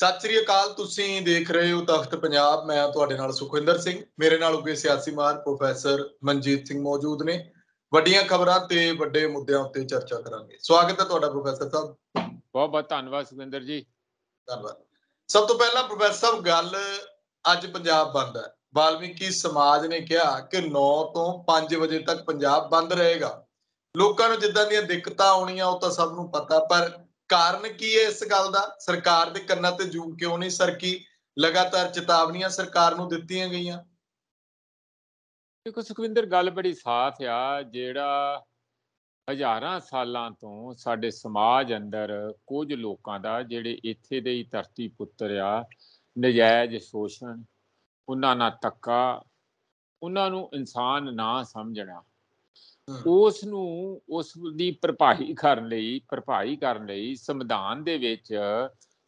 ਸਤਿ ਸ੍ਰੀ ਅਕਾਲ ਤੁਸੀਂ ਦੇਖ ਰਹੇ ਹੋ ਤਖਤ ਪੰਜਾਬ ਮੈਂ ਤੁਹਾਡੇ ਨਾਲ ਸੁਖਵਿੰਦਰ ਸਿੰਘ ਮੇਰੇ ਨਾਲ ਉਗੇ ਸਿਆਸੀ ਮਾਰ ਪ੍ਰੋਫੈਸਰ ਮਨਜੀਤ ਸਿੰਘ ਮੌਜੂਦ ਨੇ ਵੱਡੀਆਂ ਖਬਰਾਂ ਤੇ ਵੱਡੇ ਮੁੱਦਿਆਂ ਉੱਤੇ ਚਰਚਾ ਕਰਾਂਗੇ ਸਵਾਗਤ ਹੈ ਤੁਹਾਡਾ ਪ੍ਰੋਫੈਸਰ ਸਾਹਿਬ ਬਹੁਤ ਬਹੁਤ ਧੰਨਵਾਦ ਸੁਖਵਿੰਦਰ ਜੀ ਧੰਨਵਾਦ ਸਭ ਤੋਂ ਪਹਿਲਾਂ ਪ੍ਰੋਫੈਸਰ ਸਾਹਿਬ ਗੱਲ ਅੱਜ ਪੰਜਾਬ ਬੰਦ ਹੈ ਵਾਲਮੀਕੀ ਸਮਾਜ ਨੇ ਕਿਹਾ ਕਿ 9 ਤੋਂ 5 ਵਜੇ ਤੱਕ ਪੰਜਾਬ ਬੰਦ ਰਹੇਗਾ ਲੋਕਾਂ ਨੂੰ ਜਿੱਦਾਂ ਦੀਆਂ ਦਿੱਕਤਾਂ ਆਉਣੀਆਂ ਉਹ ਤਾਂ ਸਭ ਨੂੰ ਪਤਾ ਪਰ ਕਾਰਨ ਕੀ ਹੈ ਇਸ ਗੱਲ ਦਾ ਸਰਕਾਰ ਦੇ ਕੰਨਾਂ ਤੇ ਜੂ ਕਿਉਂ ਨਹੀਂ ਸਰਕੀ ਲਗਾਤਾਰ ਚੇਤਾਵਨੀਆਂ ਸਰਕਾਰ ਨੂੰ ਦਿੱਤੀਆਂ ਗਈਆਂ ਦੇਖੋ ਸੁਖਵਿੰਦਰ ਗੱਲ ਬੜੀ ਸਾਫ਼ ਆ ਜਿਹੜਾ ਹਜ਼ਾਰਾਂ ਸਾਲਾਂ ਤੋਂ ਸਾਡੇ ਸਮਾਜ ਅੰਦਰ ਕੁਝ ਲੋਕਾਂ ਦਾ ਜਿਹੜੇ ਇੱਥੇ ਦੇ ਹੀ ਧਰਤੀ ਪੁੱਤਰ ਆ ਨਜਾਇਜ਼ ਸ਼ੋਸ਼ਣ ਉਹਨਾਂ ਨਾਲ ਤੱਕਾ ਉਹਨਾਂ ਨੂੰ ਇਨਸਾਨ ਨਾ ਸਮਝਣਾ ਉਸ ਨੂੰ ਉਸ ਦੀ ਭਰਪਾਈ ਕਰਨ ਲਈ ਭਰਪਾਈ ਕਰਨ ਲਈ ਸੰਵਿਧਾਨ ਦੇ ਵਿੱਚ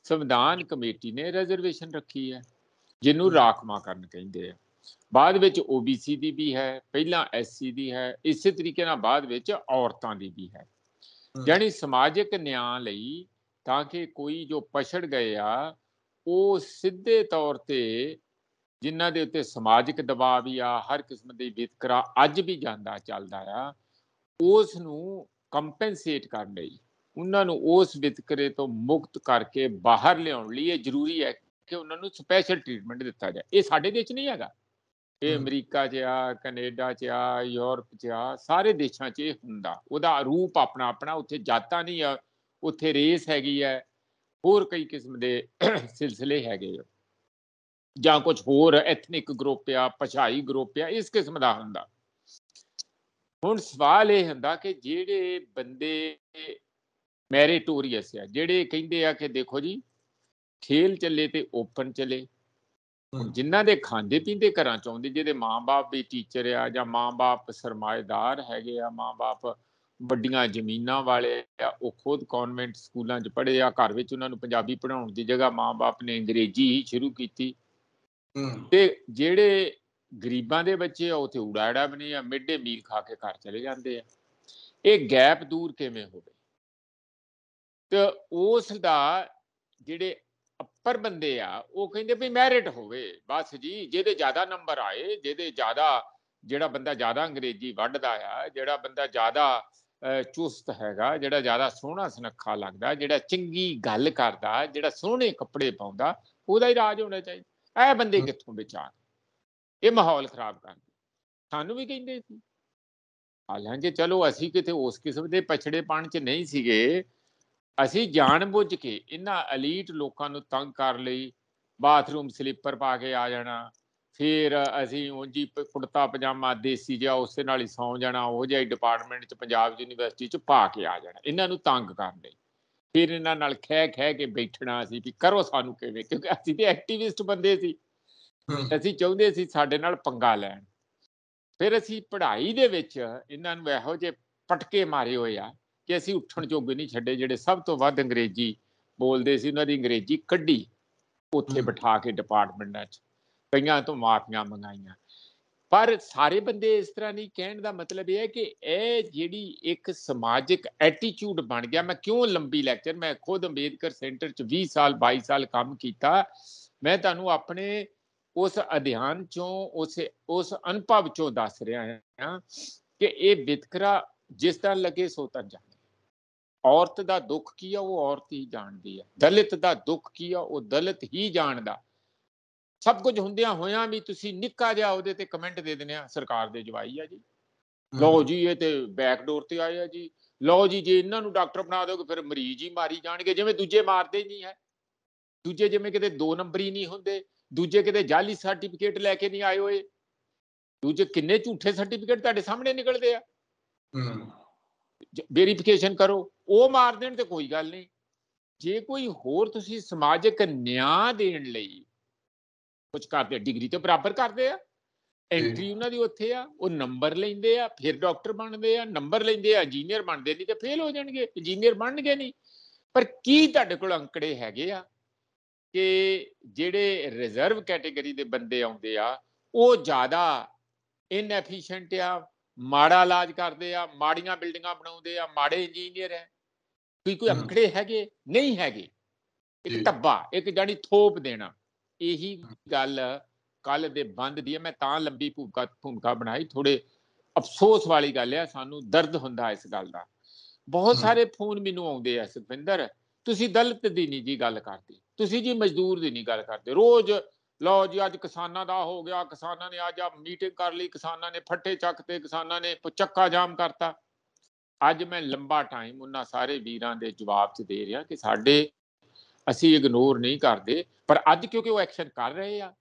ਸੰਵਿਧਾਨ ਕਮੇਟੀ ਨੇ ਰਿਜ਼ਰਵੇਸ਼ਨ ਰੱਖੀ ਹੈ ਜਿਹਨੂੰ ਰਾਖਵਾ ਕਰਨ ਕਹਿੰਦੇ ਆ ਬਾਅਦ ਵਿੱਚ OBC ਦੀ ਵੀ ਹੈ ਪਹਿਲਾਂ SC ਦੀ ਹੈ ਇਸੇ ਤਰੀਕੇ ਨਾਲ ਬਾਅਦ ਵਿੱਚ ਔਰਤਾਂ ਦੀ ਵੀ ਹੈ ਜਾਨੀ ਸਮਾਜਿਕ ਨਿਆਂ ਲਈ ਤਾਂ ਕਿ ਕੋਈ ਜੋ ਪਛੜ ਗਏ ਆ ਉਹ ਸਿੱਧੇ ਤੌਰ ਤੇ ਜਿਨ੍ਹਾਂ ਦੇ ਉੱਤੇ ਸਮਾਜਿਕ ਦਬਾਅ ਵੀ ਆ ਹਰ ਕਿਸਮ ਦੀ ਵਿਤਕਰਾ ਅੱਜ ਵੀ ਜਾਂਦਾ ਚੱਲਦਾ ਆ ਉਸ ਨੂੰ ਕੰਪਨਸੇਟ ਕਰਨ ਲਈ ਉਹਨਾਂ ਨੂੰ ਉਸ ਵਿਤਕਰੇ ਤੋਂ ਮੁਕਤ ਕਰਕੇ ਬਾਹਰ ਲਿਆਉਣ ਲਈ ਇਹ ਜ਼ਰੂਰੀ ਹੈ ਕਿ ਉਹਨਾਂ ਨੂੰ ਸਪੈਸ਼ਲ ਟ੍ਰੀਟਮੈਂਟ ਦਿੱਤਾ ਜਾਏ ਇਹ ਸਾਡੇ ਦੇਸ਼ ਨਹੀਂ ਹੈਗਾ ਇਹ ਅਮਰੀਕਾ 'ਚ ਆ ਕੈਨੇਡਾ 'ਚ ਆ ਯੂਰਪ 'ਚ ਆ ਸਾਰੇ ਦੇਸ਼ਾਂ 'ਚ ਇਹ ਹੁੰਦਾ ਉਹਦਾ ਰੂਪ ਆਪਣਾ ਆਪਣਾ ਉੱਥੇ ਜਾਤਾਂ ਨਹੀਂ ਆ ਉੱਥੇ ਰੇਸ ਹੈਗੀ ਹੈ ਹੋਰ ਕਈ ਕਿਸਮ ਦੇ ਸਿਲਸਿਲੇ ਹੈਗੇ ਆ ਜਾਂ ਕੁਝ ਹੋਰ ਐਥਨਿਕ ਗਰੁੱਪ ਆ ਪਛਾਈ ਗਰੁੱਪ ਆ ਇਸ ਕਿਸਮ ਦਾ ਹੁੰਦਾ ਹੁਣ ਸਵਾਲ ਇਹ ਹੁੰਦਾ ਕਿ ਜਿਹੜੇ ਬੰਦੇ ਮੈਰੀਟੋਰੀਅਸ ਆ ਜਿਹੜੇ ਕਹਿੰਦੇ ਆ ਕਿ ਦੇਖੋ ਜੀ ਖੇਲ ਚੱਲੇ ਤੇ ਓਪਨ ਚੱਲੇ ਜਿਨ੍ਹਾਂ ਦੇ ਖਾਂਦੇ ਪੀਂਦੇ ਘਰਾਂ ਚ ਆਉਂਦੇ ਜਿਹਦੇ ਮਾਪੇ ਵੀ ਟੀਚਰ ਆ ਜਾਂ ਮਾਪੇ ਸਰਮਾਇਦਾਰ ਹੈਗੇ ਆ ਮਾਪੇ ਵੱਡੀਆਂ ਜ਼ਮੀਨਾਂ ਵਾਲੇ ਆ ਉਹ ਖੁਦ ਕਨਵੈਂਟ ਸਕੂਲਾਂ 'ਚ ਪੜ੍ਹੇ ਆ ਘਰ ਵਿੱਚ ਉਹਨਾਂ ਨੂੰ ਪੰਜਾਬੀ ਪੜ੍ਹਾਉਣ ਦੀ ਜਗ੍ਹਾ ਮਾਪੇ ਨੇ ਅੰਗਰੇਜ਼ੀ ਹੀ ਸ਼ੁਰੂ ਕੀਤੀ ਤੇ ਜਿਹੜੇ ਗਰੀਬਾਂ ਦੇ ਬੱਚੇ ਆ ਉਥੇ ਉੜਾੜਾ ਬਣੇ ਆ ਮਿੱਡੇ ਮੀਲ ਖਾ ਕੇ ਘਰ ਚਲੇ ਜਾਂਦੇ ਆ ਇਹ ਗੈਪ ਦੂਰ ਕਿਵੇਂ ਹੋਵੇ ਤੇ ਉਸ ਦਾ ਜਿਹੜੇ ਅੱਪਰ ਬੰਦੇ ਆ ਉਹ ਕਹਿੰਦੇ ਵੀ ਮੈਰਿਟ ਹੋਵੇ ਬਸ ਜੀ ਜਿਹਦੇ ਜ਼ਿਆਦਾ ਨੰਬਰ ਆਏ ਜਿਹਦੇ ਜ਼ਿਆਦਾ ਜਿਹੜਾ ਬੰਦਾ ਜ਼ਿਆਦਾ ਅੰਗਰੇਜ਼ੀ ਵੱਢਦਾ ਆ ਜਿਹੜਾ ਬੰਦਾ ਜ਼ਿਆਦਾ ਚੁਸਤ ਹੈਗਾ ਜਿਹੜਾ ਜ਼ਿਆਦਾ ਸੋਹਣਾ ਸੁਨੱਖਾ ਲੱਗਦਾ ਜਿਹੜਾ ਚੰਗੀ ਗੱਲ ਕਰਦਾ ਜਿਹੜਾ ਸੋਹਣੇ ਕੱਪੜੇ ਪਾਉਂਦਾ ਉਹਦਾ ਹੀ ਰਾਜ ਹੋਣਾ ਚਾਹੀਦਾ ਇਹ ਬੰਦੇ ਕਿੱਥੋਂ ਵਿਚਾਰ ਇਹ ਮਾਹੌਲ ਖਰਾਬ ਕਰਦੇ ਸਾਨੂੰ ਵੀ ਕਹਿੰਦੇ ਸੀ ਹਾਲਾਂਕਿ ਚਲੋ ਅਸੀਂ ਕਿਤੇ ਉਸ ਕਿਸਮ ਦੇ ਪਛੜੇ ਪਾਣ 'ਚ ਨਹੀਂ ਸੀਗੇ ਅਸੀਂ ਜਾਣਬੁੱਝ ਕੇ ਇਹਨਾਂ 엘ੀਟ ਲੋਕਾਂ ਨੂੰ ਤੰਗ ਕਰ ਲਈ ਬਾਥਰੂਮ ਸਲੀਪਰ ਪਾ ਕੇ ਆ ਜਾਣਾ ਫਿਰ ਅਸੀਂ ਉਂਜੀ ਕੁੜਤਾ ਪਜਾਮਾ ਦੇਸੀ ਜਿਹਾ ਉਸੇ ਨਾਲ ਹੀ ਸੌਂ ਜਾਣਾ ਉਹ ਜਿਹਾ ਡਿਪਾਰਟਮੈਂਟ 'ਚ ਪੰਜਾਬ ਯੂਨੀਵਰਸਿਟੀ 'ਚ ਪਾ ਕੇ ਆ ਜਾਣਾ ਇਹਨਾਂ ਨੂੰ ਤੰਗ ਕਰ ਲਈ ਫਿਰ ਇਹਨਾਂ ਨਾਲ ਖਹਿ ਖਹਿ ਕੇ ਬੈਠਣਾ ਸੀ ਵੀ ਕਰੋ ਸਾਨੂੰ ਕਿਵੇਂ ਕਿਉਂਕਿ ਅਸੀਂ ਤੇ ਐਕਟਿਵਿਸਟ ਬੰਦੇ ਸੀ ਅਸੀਂ ਚਾਹੁੰਦੇ ਸੀ ਸਾਡੇ ਨਾਲ ਪੰਗਾ ਲੈਣ ਫਿਰ ਅਸੀਂ ਪੜ੍ਹਾਈ ਦੇ ਵਿੱਚ ਇਹਨਾਂ ਨੂੰ ਇਹੋ ਜਿਹੇ ਪਟਕੇ ਮਾਰੇ ਹੋਏ ਆ ਕਿ ਅਸੀਂ ਉੱਠਣ ਜੋਗੇ ਨਹੀਂ ਛੱਡੇ ਜਿਹੜੇ ਸਭ ਤੋਂ ਵੱਧ ਅੰਗਰੇਜ਼ੀ ਬੋਲਦੇ ਸੀ ਉਹਨਾਂ ਦੀ ਅੰਗਰੇਜ਼ੀ ਕੱਢੀ ਉੱਥੇ ਬਿਠਾ ਕੇ ਡਿਪਾਰਟਮੈਂਟਾਂ 'ਚ ਕਈਆਂ ਤੋਂ ਮਾਫੀਆਂ ਮੰਗਾਈਆਂ ਪਰ ਸਾਰੇ ਬੰਦੇ ਇਸ ਤਰ੍ਹਾਂ ਨਹੀਂ ਕਹਿਣ ਦਾ ਮਤਲਬ ਇਹ ਹੈ ਕਿ ਇਹ ਜਿਹੜੀ ਇੱਕ ਸਮਾਜਿਕ ਐਟੀਟਿਊਡ ਬਣ ਗਿਆ ਮੈਂ ਕਿਉਂ ਲੰਬੀ ਲੈਕਚਰ ਮੈਂ ਖੁਦ ਅੰਬੇਦਕਰ ਸੈਂਟਰ 'ਚ 20 ਸਾਲ 22 ਸਾਲ ਕੰਮ ਕੀਤਾ ਮੈਂ ਤੁਹਾਨੂੰ ਆਪਣੇ ਉਸ ਅਧਿਐਨ ਚੋਂ ਉਸ ਉਸ ਅਨੁਭਵ ਚੋਂ ਦੱਸ ਰਿਹਾ ਹਾਂ ਕਿ ਇਹ ਵਿਤਕਰਾ ਜਿਸ ਤਰ੍ਹਾਂ ਲੱਗੇ ਸੋ ਤਰ ਜਾਣੇ ਔਰਤ ਦਾ ਦੁੱਖ ਕੀ ਆ ਉਹ ਔਰਤ ਹੀ ਜਾਣਦੀ ਆ ਦਲਿਤ ਦਾ ਦੁੱਖ ਕੀ ਆ ਉਹ ਦਲਿਤ ਹੀ ਜਾਣਦਾ ਸਭ ਕੁਝ ਹੁੰਦਿਆਂ ਹੋਇਆਂ ਵੀ ਤੁਸੀਂ ਨਿੱਕਾ ਜਿਹਾ ਉਹਦੇ ਤੇ ਕਮੈਂਟ ਦੇ ਦਿੰਦੇ ਆ ਸਰਕਾਰ ਦੇ ਜਵਾਈ ਆ ਜੀ ਲਓ ਜੀ ਇਹ ਤੇ ਬੈਕ ਡੋਰ ਤੇ ਆਇਆ ਜੀ ਲਓ ਜੀ ਜੇ ਇਹਨਾਂ ਨੂੰ ਡਾਕਟਰ ਬਣਾ ਦੋਗੇ ਫਿਰ ਮਰੀਜ਼ ਹੀ ਮਾਰੀ ਜਾਣਗੇ ਜਿਵੇਂ ਦੂਜੇ ਮਾਰਦੇ ਨਹੀਂ ਹੈ ਦੂਜੇ ਜਿਵੇਂ ਕਿਤੇ ਦੋ ਨੰਬਰੀ ਨਹੀਂ ਹੁੰਦੇ ਦੂਜੇ ਕਿਤੇ ਜਾਲੀ ਸਰਟੀਫਿਕੇਟ ਲੈ ਕੇ ਨਹੀਂ ਆਏ ਹੋਏ ਦੂਜੇ ਕਿੰਨੇ ਝੂਠੇ ਸਰਟੀਫਿਕੇਟ ਤੁਹਾਡੇ ਸਾਹਮਣੇ ਨਿਕਲਦੇ ਆ ਵੈਰੀਫਿਕੇਸ਼ਨ ਕਰੋ ਉਹ ਮਾਰ ਦੇਣ ਤੇ ਕੋਈ ਗੱਲ ਨਹੀਂ ਜੇ ਕੋਈ ਹੋਰ ਤੁਸੀਂ ਸਮਾਜਿਕ ਨਿਆਂ ਦੇਣ ਲਈ ਕੁਝ ਕਰਦੇ ਡਿਗਰੀ ਤੇ ਬਰਾਬਰ ਕਰਦੇ ਆ ਐਂਟਰੀ ਉਹਨਾਂ ਦੀ ਉੱਥੇ ਆ ਉਹ ਨੰਬਰ ਲੈਂਦੇ ਆ ਫਿਰ ਡਾਕਟਰ ਬਣਦੇ ਆ ਨੰਬਰ ਲੈਂਦੇ ਆ ਇੰਜੀਨੀਅਰ ਬਣਦੇ ਨਹੀਂ ਤੇ ਫੇਲ ਹੋ ਜਾਣਗੇ ਇੰਜੀਨੀਅਰ ਬਣਨਗੇ ਨਹੀਂ ਪਰ ਕੀ ਤੁਹਾਡੇ ਕੋਲ ਅੰਕੜੇ ਹੈਗੇ ਆ ਕਿ ਜਿਹੜੇ ਰਿਜ਼ਰਵ ਕੈਟੇਗਰੀ ਦੇ ਬੰਦੇ ਆਉਂਦੇ ਆ ਉਹ ਜ਼ਿਆਦਾ ਇਨਐਫੀਸ਼ੀਐਂਟ ਆ ਮਾੜਾ ਇਲਾਜ ਕਰਦੇ ਆ ਮਾੜੀਆਂ ਬਿਲਡਿੰਗਾਂ ਬਣਾਉਂਦੇ ਆ ਮਾੜੇ ਇੰਜੀਨੀਅਰ ਐ ਕੋਈ ਕੋਈ ਅੰਕੜੇ ਹੈਗੇ ਨਹੀਂ ਹੈਗੇ ਇੱਕ ਤੱਬਾ ਇੱਕ ਜਾਨੀ ਥੋਪ ਦੇਣਾ ਇਹੀ ਗੱਲ ਕੱਲ ਦੇ ਬੰਦ ਦੀ ਮੈਂ ਤਾਂ ਲੰਬੀ ਭੂਮਿਕਾ ਭੂਮਿਕਾ ਬਣਾਈ ਥੋੜੇ ਅਫਸੋਸ ਵਾਲੀ ਗੱਲ ਹੈ ਸਾਨੂੰ ਦਰਦ ਹੁੰਦਾ ਇਸ ਗੱਲ ਦਾ ਬਹੁਤ ਸਾਰੇ ਫੋਨ ਮੈਨੂੰ ਆਉਂਦੇ ਆ ਸੁਪਿੰਦਰ ਤੁਸੀਂ ਦਲਿਤ ਦੀ ਨਹੀਂ ਜੀ ਗੱਲ ਕਰਦੇ ਤੁਸੀਂ ਜੀ ਮਜ਼ਦੂਰ ਦੀ ਨਹੀਂ ਗੱਲ ਕਰਦੇ ਰੋਜ਼ ਲਓ ਜੀ ਅੱਜ ਕਿਸਾਨਾਂ ਦਾ ਹੋ ਗਿਆ ਕਿਸਾਨਾਂ ਨੇ ਅੱਜ ਆ ਮੀਟਿੰਗ ਕਰ ਲਈ ਕਿਸਾਨਾਂ ਨੇ ਫੱਟੇ ਚੱਕਤੇ ਕਿਸਾਨਾਂ ਨੇ ਚੱਕਾ ਜਾਮ ਕਰਤਾ ਅੱਜ ਮੈਂ ਲੰਬਾ ਟਾਈਮ ਉਹਨਾਂ ਸਾਰੇ ਵੀਰਾਂ ਦੇ ਜਵਾਬ 'ਚ ਦੇ ਰਿਹਾ ਕਿ ਸਾਡੇ ਅਸੀਂ ਇਗਨੋਰ ਨਹੀਂ ਕਰਦੇ ਪਰ ਅੱਜ ਕਿਉਂਕਿ ਉਹ ਐਕਸ਼ਨ ਕਰ ਰਹੇ ਆ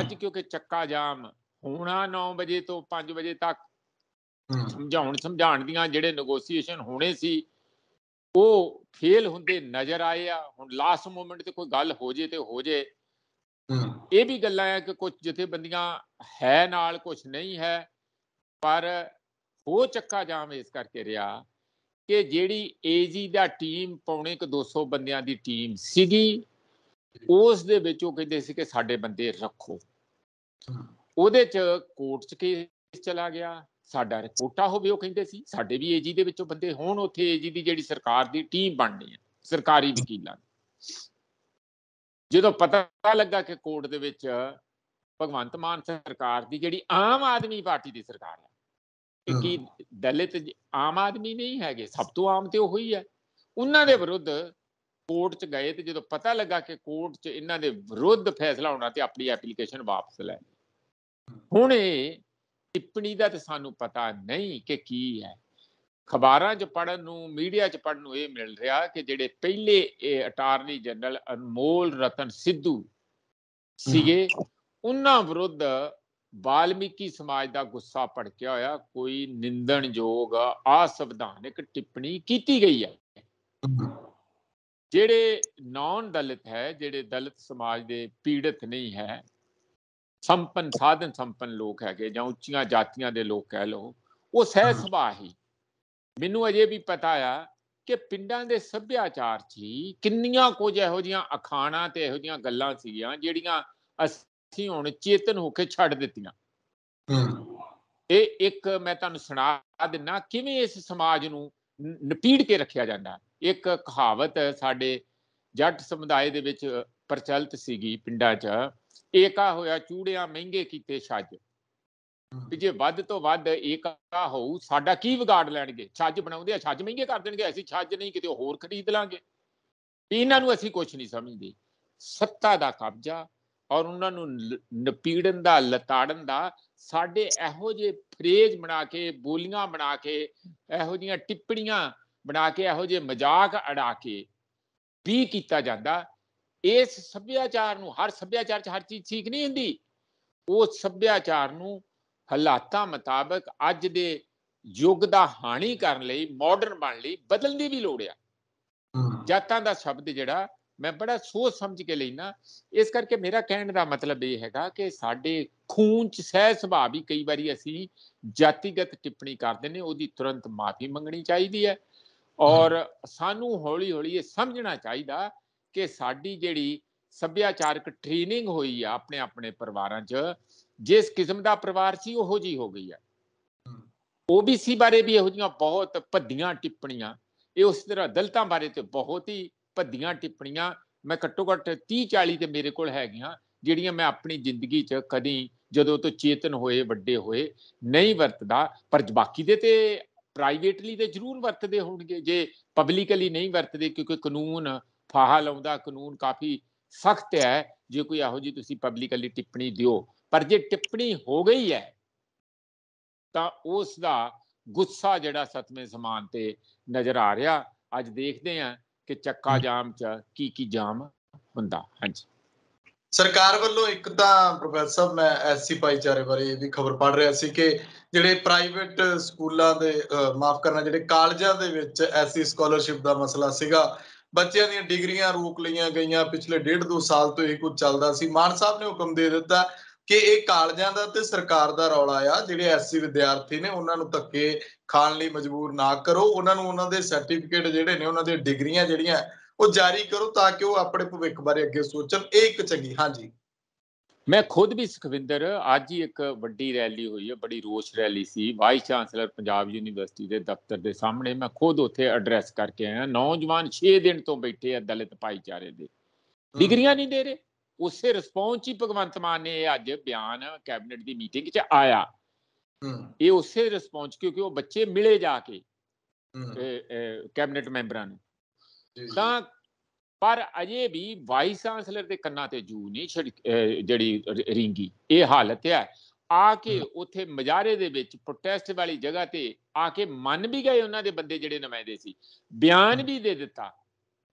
ਅੱਜ ਕਿਉਂਕਿ ਚੱਕਾ ਜਾਮ ਹੋਣਾ 9 ਵਜੇ ਤੋਂ 5 ਵਜੇ ਤੱਕ ਸਮਝਾਉਣ ਸਮਝਾਣ ਦੀਆਂ ਜਿਹੜੇ ਨੇਗੋਸ਼ੀਏਸ਼ਨ ਹੋਣੇ ਸੀ ਉਹ ਫੇਲ ਹੁੰਦੇ ਨਜ਼ਰ ਆਏ ਆ ਹੁਣ ਲਾਸਟ ਮੂਮੈਂਟ ਤੇ ਕੋਈ ਗੱਲ ਹੋ ਜੇ ਤੇ ਹੋ ਜੇ ਇਹ ਵੀ ਗੱਲਾਂ ਆ ਕਿ ਕੁਝ ਜਿੱਥੇ ਬੰਦੀਆਂ ਹੈ ਨਾਲ ਕੁਝ ਨਹੀਂ ਹੈ ਪਰ ਉਹ ਚੱਕਾ ਜਾਮ ਇਸ ਕਰਕੇ ਰਿਹਾ ਕਿ ਜਿਹੜੀ ਏਜੀ ਦਾ ਟੀਮ ਪੌਣੇ ਕ 200 ਬੰਦਿਆਂ ਦੀ ਟੀਮ ਸੀਗੀ ਉਸ ਦੇ ਵਿੱਚ ਉਹ ਕਹਿੰਦੇ ਸੀ ਕਿ ਸਾਡੇ ਬੰਦੇ ਰੱਖੋ ਉਹਦੇ ਚ ਕੋਰਟ ਚ ਕੇਸ ਚਲਾ ਗਿਆ ਸਾਡਾ ਰਿਪੋਰਟਾ ਹੋਵੇ ਉਹ ਕਹਿੰਦੇ ਸੀ ਸਾਡੇ ਵੀ ਏਜੀ ਦੇ ਵਿੱਚੋਂ ਬੰਦੇ ਹੋਣ ਉੱਥੇ ਏਜੀ ਦੀ ਜਿਹੜੀ ਸਰਕਾਰ ਦੀ ਟੀਮ ਬਣਨੀ ਹੈ ਸਰਕਾਰੀ ਵਕੀਲਾਂ ਦੀ ਜਦੋਂ ਪਤਾ ਲੱਗਾ ਕਿ ਕੋਰਟ ਦੇ ਵਿੱਚ ਭਗਵੰਤ ਮਾਨ ਸਰਕਾਰ ਦੀ ਜਿਹੜੀ ਆਮ ਆਦਮੀ ਪਾਰਟੀ ਦੀ ਸਰਕਾਰ ਹੈ ਕਿ ਦਲਿਤ ਆਮ ਆਦਮੀ ਨਹੀਂ ਹੈਗੇ ਸਭ ਤੋਂ ਆਮ ਤੇ ਉਹੀ ਹੈ ਉਹਨਾਂ ਦੇ ਵਿਰੁੱਧ ਕੋਰਟ 'ਚ ਗਏ ਤੇ ਜਦੋਂ ਪਤਾ ਲੱਗਾ ਕਿ ਕੋਰਟ 'ਚ ਇਹਨਾਂ ਦੇ ਵਿਰੁੱਧ ਫੈਸਲਾ ਹੋਣਾ ਤੇ ਆਪਣੀ ਐਪਲੀਕੇਸ਼ਨ ਵਾਪਸ ਲੈ ਹੁਣ ਇਹ ਟਿੱਪਣੀ ਦਾ ਤੇ ਸਾਨੂੰ ਪਤਾ ਨਹੀਂ ਕਿ ਕੀ ਹੈ ਖਬਰਾਂ 'ਚ ਪੜਨ ਨੂੰ ਮੀਡੀਆ 'ਚ ਪੜਨ ਨੂੰ ਇਹ ਮਿਲ ਰਿਹਾ ਕਿ ਜਿਹੜੇ ਪਹਿਲੇ ਇਹ ਅਟਾਰਨੀ ਜਨਰਲ ਅਨਮੋਲ ਰਤਨ ਸਿੱਧੂ ਸੀਗੇ ਉਹਨਾਂ ਵਿਰੁੱਧ ਬਾਲਮੀਕੀ ਸਮਾਜ ਦਾ ਗੁੱਸਾ ਭੜਕਿਆ ਹੋਇਆ ਕੋਈ ਨਿੰਦਣਯੋਗ ਆ ਸੰਵਿਧਾਨਿਕ ਟਿੱਪਣੀ ਕੀਤੀ ਗਈ ਹੈ ਜਿਹੜੇ ਨੌਨ ਦਲਿਤ ਹੈ ਜਿਹੜੇ ਦਲਿਤ ਸਮਾਜ ਦੇ ਪੀੜਤ ਨਹੀਂ ਹੈ ਸੰਪਨ ਸਾਧਨ ਸੰਪਨ ਲੋਕ ਹੈਗੇ ਜਾਂ ਉੱਚੀਆਂ ਜਾਤੀਆਂ ਦੇ ਲੋਕ ਕਹਿ ਲਓ ਉਹ ਸਹਿ ਸੁਭਾਹੀ ਮੈਨੂੰ ਅਜੇ ਵੀ ਪਤਾ ਆ ਕਿ ਪਿੰਡਾਂ ਦੇ ਸੱਭਿਆਚਾਰ 'ਚ ਕਿੰਨੀਆਂ ਕੁਝ ਇਹੋ ਜੀਆਂ ਅਖਾਣਾ ਤੇ ਇਹੋ ਜੀਆਂ ਗੱਲਾਂ ਸੀਗੀਆਂ ਜਿਹੜੀਆਂ ਅਸੀਂ ਹੁਣ ਚੇਤਨ ਹੋ ਕੇ ਛੱਡ ਦਿੱਤੀਆਂ ਇਹ ਇੱਕ ਮੈਂ ਤੁਹਾਨੂੰ ਸੁਣਾ ਦਿੰਨਾ ਕਿਵੇਂ ਇਸ ਸਮਾਜ ਨੂੰ ਨਪੀੜ ਕੇ ਰੱਖਿਆ ਜਾਂਦਾ ਇੱਕ ਕਹਾਵਤ ਸਾਡੇ ਜੱਟ ਸਮੁਦਾਇ ਦੇ ਵਿੱਚ ਪ੍ਰਚਲਿਤ ਸੀਗੀ ਪਿੰਡਾਂ 'ਚ ਏਕਾ ਹੋਇਆ ਚੂੜਿਆਂ ਮਹਿੰਗੇ ਕੀਤੇ ਛੱਜ ਵੀ ਜੇ ਵੱਧ ਤੋਂ ਵੱਧ ਏਕਾ ਹੋਊ ਸਾਡਾ ਕੀ ਵਿਗਾੜ ਲੈਣਗੇ ਛੱਜ ਬਣਾਉਂਦੇ ਆ ਛੱਜ ਮਹਿੰਗੇ ਕਰ ਦੇਣਗੇ ਅਸੀਂ ਛੱਜ ਨਹੀਂ ਕਿਤੇ ਹੋਰ ਖਰੀਦ ਲਾਂਗੇ ਇਹਨਾਂ ਨੂੰ ਅਸੀਂ ਕੁਝ ਨਹੀਂ ਸਮਝਦੇ ਸੱਤਾ ਦਾ ਕਬਜ਼ਾ ਔਰ ਉਹਨਾਂ ਨੂੰ ਨਪੀੜਨ ਦਾ ਲਤਾੜਨ ਦਾ ਸਾਡੇ ਇਹੋ ਜਿਹੇ ਫਰੇਜ਼ ਬਣਾ ਕੇ ਬੋਲੀਆਂ ਬਣਾ ਕੇ ਇਹੋ ਜੀਆਂ ਟਿੱਪਣੀਆਂ ਬਣਾ ਕੇ ਇਹੋ ਜਿਹੇ ਮਜ਼ਾਕ ਅੜਾ ਕੇ ਵੀ ਕੀਤਾ ਜਾਂਦਾ ਇਸ ਸੱਭਿਆਚਾਰ ਨੂੰ ਹਰ ਸੱਭਿਆਚਾਰ 'ਚ ਹਰ ਚੀਜ਼ ਠੀਕ ਨਹੀਂ ਹੁੰਦੀ ਉਹ ਸੱਭਿਆਚਾਰ ਨੂੰ ਹਾਲਾਤਾਂ ਮੁਤਾਬਕ ਅੱਜ ਦੇ ਯੁੱਗ ਦਾ ਹਾਣੀ ਕਰਨ ਲਈ ਮਾਡਰਨ ਬਣ ਲਈ ਬਦਲਣ ਦੀ ਵੀ ਲੋੜ ਆ ਜਾਤਾਂ ਦਾ ਸ਼ਬਦ ਜਿਹੜਾ ਮੈਂ ਬੜਾ ਸੋਚ ਸਮਝ ਕੇ ਲੈਣਾ ਇਸ ਕਰਕੇ ਮੇਰਾ ਕਹਿਣ ਦਾ ਮਤਲਬ ਇਹ ਹੈਗਾ ਕਿ ਸਾਡੇ ਖੂਨ ਚ ਸਹਿ ਸੁਭਾਅ ਵੀ ਕਈ ਵਾਰੀ ਅਸੀਂ ਜਾਤੀਗਤ ਟਿੱਪਣੀ ਕਰਦੇ ਨੇ ਉਹਦੀ ਤੁਰੰਤ ਮਾਫੀ ਮੰਗਣੀ ਚਾਹੀਦੀ ਹੈ ਔਰ ਸਾਨੂੰ ਹੌਲੀ-ਹੌਲੀ ਇਹ ਸਮਝਣਾ ਚਾਹੀਦਾ ਕਿ ਸਾਡੀ ਜਿਹੜੀ ਸੱਭਿਆਚਾਰਕ ਟ੍ਰੇਨਿੰਗ ਹੋਈ ਆ ਆਪਣੇ ਆਪਣੇ ਪਰਿਵਾਰਾਂ 'ਚ ਜਿਸ ਕਿਸਮ ਦਾ ਪਰਿਵਾਰ ਸੀ ਉਹੋ ਜੀ ਹੋ ਗਈ ਆ OBC ਬਾਰੇ ਵੀ ਇਹੋ ਜੀਆਂ ਬਹੁਤ ਭੱਦੀਆਂ ਟਿੱਪਣੀਆਂ ਇਹ ਉਸ ਤਰ੍ਹਾਂ ਦਲਤਾਂ ਬਾਰੇ ਤੇ ਬਹੁਤ ਹੀ ਭੱਦੀਆਂ ਟਿੱਪਣੀਆਂ ਮੈਂ ਘੱਟੋ ਘੱਟ 30 40 ਤੇ ਮੇਰੇ ਕੋਲ ਹੈਗੀਆਂ ਜਿਹੜੀਆਂ ਮੈਂ ਆਪਣੀ ਜ਼ਿੰਦਗੀ 'ਚ ਕਦੀ ਜਦੋਂ ਤੋਂ ਚੇਤਨ ਹੋਏ ਵੱਡੇ ਹੋਏ ਨਹੀਂ ਵਰਤਦਾ ਪਰ ਬਾਕੀ ਦੇ ਤੇ ਪ੍ਰਾਈਵੇਟਲੀ ਤੇ ਜ਼ਰੂਰ ਵਰਤਦੇ ਹੋਣਗੇ ਜੇ ਪਬਲਿਕਲੀ ਨਹੀਂ ਵਰਤਦੇ ਕਿਉਂਕਿ ਕਾਨੂੰਨ ਫਾਹਾ ਲਾਉਂਦਾ ਕਾਨੂੰਨ ਕਾਫੀ ਸਖਤ ਹੈ ਜੇ ਕੋਈ ਇਹੋ ਜੀ ਤੁਸੀਂ ਪਬਲਿਕਲੀ ਟਿੱਪਣੀ ਦਿਓ ਪਰ ਜੇ ਟਿੱਪਣੀ ਹੋ ਗਈ ਹੈ ਤਾਂ ਉਸ ਦਾ ਗੁੱਸਾ ਜਿਹੜਾ ਸਤਵੇਂ ਸਮਾਨ ਤੇ ਨਜ਼ਰ ਆ ਰਿਹਾ ਅੱਜ ਦੇਖਦੇ ਆਂ ਕਿ ਚੱਕਾ ਜਾਮ ਚ ਕੀ ਕੀ ਜਾਮ ਹੁੰਦਾ ਹਾਂਜੀ ਸਰਕਾਰ ਵੱਲੋਂ ਇੱਕ ਤਾਂ ਪ੍ਰੋਫੈਸਰ ਸਾਹਿਬ ਮੈਂ ਐਸਸੀ ਭਾਈਚਾਰੇ ਬਾਰੇ ਇਹ ਵੀ ਖਬਰ ਪੜ੍ਹ ਰਿਹਾ ਸੀ ਕਿ ਜਿਹੜੇ ਪ੍ਰਾਈਵੇਟ ਸਕੂਲਾਂ ਦੇ ਮਾਫ ਕਰਨਾ ਜਿਹੜੇ ਕਾਲਜਾਂ ਦੇ ਵਿੱਚ ਐਸਸੀ ਸਕਾਲਰਸ਼ਿਪ ਦਾ ਮਸਲਾ ਸੀਗਾ ਬੱਚਿਆਂ ਦੀਆਂ ਡਿਗਰੀਆਂ ਰੋਕ ਲਈਆਂ ਗਈਆਂ ਪਿਛਲੇ 1.5 2 ਸਾਲ ਤੋਂ ਇਹ ਕੁਝ ਚੱਲਦਾ ਸੀ ਮਾਨ ਸਾਹਿਬ ਨੇ ਹੁਕਮ ਦੇ ਦਿੱਤਾ ਕਿ ਇਹ ਕਾਲਜਾਂ ਦਾ ਤੇ ਸਰਕਾਰ ਦਾ ਰੌਲਾ ਆ ਜਿਹੜੇ ਐਸਸੀ ਵਿਦਿਆਰਥੀ ਨੇ ਉਹਨਾਂ ਨੂੰ ਧੱਕੇ ਖਾਣ ਲਈ ਮਜਬੂਰ ਨਾ ਕਰੋ ਉਹਨਾਂ ਨੂੰ ਉਹਨਾਂ ਦੇ ਸਰਟੀਫਿਕੇਟ ਜਿਹੜੇ ਨੇ ਉਹਨਾਂ ਦੇ ਡਿਗਰੀਆਂ ਜਿਹੜੀਆਂ ਉਹ ਜਾਰੀ ਕਰੋ ਤਾਂ ਕਿ ਉਹ ਆਪਣੇ ਭਵਿੱਖ ਬਾਰੇ ਅੱਗੇ ਸੋਚਣ ਇਹ ਇੱਕ ਚੰਗੀ ਹਾਂਜੀ ਮੈਂ ਖੁਦ ਵੀ ਸੁਖਵਿੰਦਰ ਅੱਜ ਹੀ ਇੱਕ ਵੱਡੀ ਰੈਲੀ ਹੋਈ ਹੈ ਬੜੀ ਰੋਸ ਰੈਲੀ ਸੀ ਵਾਈਸ ਚਾਂਸਲਰ ਪੰਜਾਬ ਯੂਨੀਵਰਸਿਟੀ ਦੇ ਦਫ਼ਤਰ ਦੇ ਸਾਹਮਣੇ ਮੈਂ ਖੁਦ ਉੱਥੇ ਐਡਰੈਸ ਕਰਕੇ ਆਇਆ ਨੌਜਵਾਨ 6 ਦਿਨ ਤੋਂ ਬੈਠੇ ਆ ਦਲਿਤ ਭਾਈਚਾਰੇ ਦੇ ਡਿਗਰੀਆਂ ਨਹੀਂ ਦੇ ਰਹੇ ਉਸੇ ਰਿਸਪੌਂਸ ਹੀ ਭਗਵੰਤ ਮਾਨ ਨੇ ਅੱਜ ਬਿਆਨ ਕੈਬਨਿਟ ਦੀ ਮੀਟਿੰਗ 'ਚ ਆਇਆ ਇਹ ਉਸੇ ਰਿਸਪੌਂਸ ਕਿਉਂਕਿ ਉਹ ਬੱਚੇ ਮਿਲੇ ਜਾ ਕੇ ਕੈਬਨਿਟ ਮੈਂਬਰਾਂ ਨੂੰ ਤਾਂ ਪਰ ਅਜੇ ਵੀ ਵਾਈਸ ਚਾਂਸਲਰ ਦੇ ਕੰਨਾਂ ਤੇ ਜੂ ਨਹੀਂ ਜਿਹੜੀ ਰਿੰਗੀ ਇਹ ਹਾਲਤ ਹੈ ਆ ਕੇ ਉਥੇ ਮਜਾਰੇ ਦੇ ਵਿੱਚ ਪ੍ਰੋਟੈਸਟ ਵਾਲੀ ਜਗ੍ਹਾ ਤੇ ਆ ਕੇ ਮੰਨ ਵੀ ਗਏ ਉਹਨਾਂ ਦੇ ਬੰਦੇ ਜਿਹੜੇ ਨਮਾਇंदे ਸੀ ਬਿਆਨ ਵੀ ਦੇ ਦਿੱਤਾ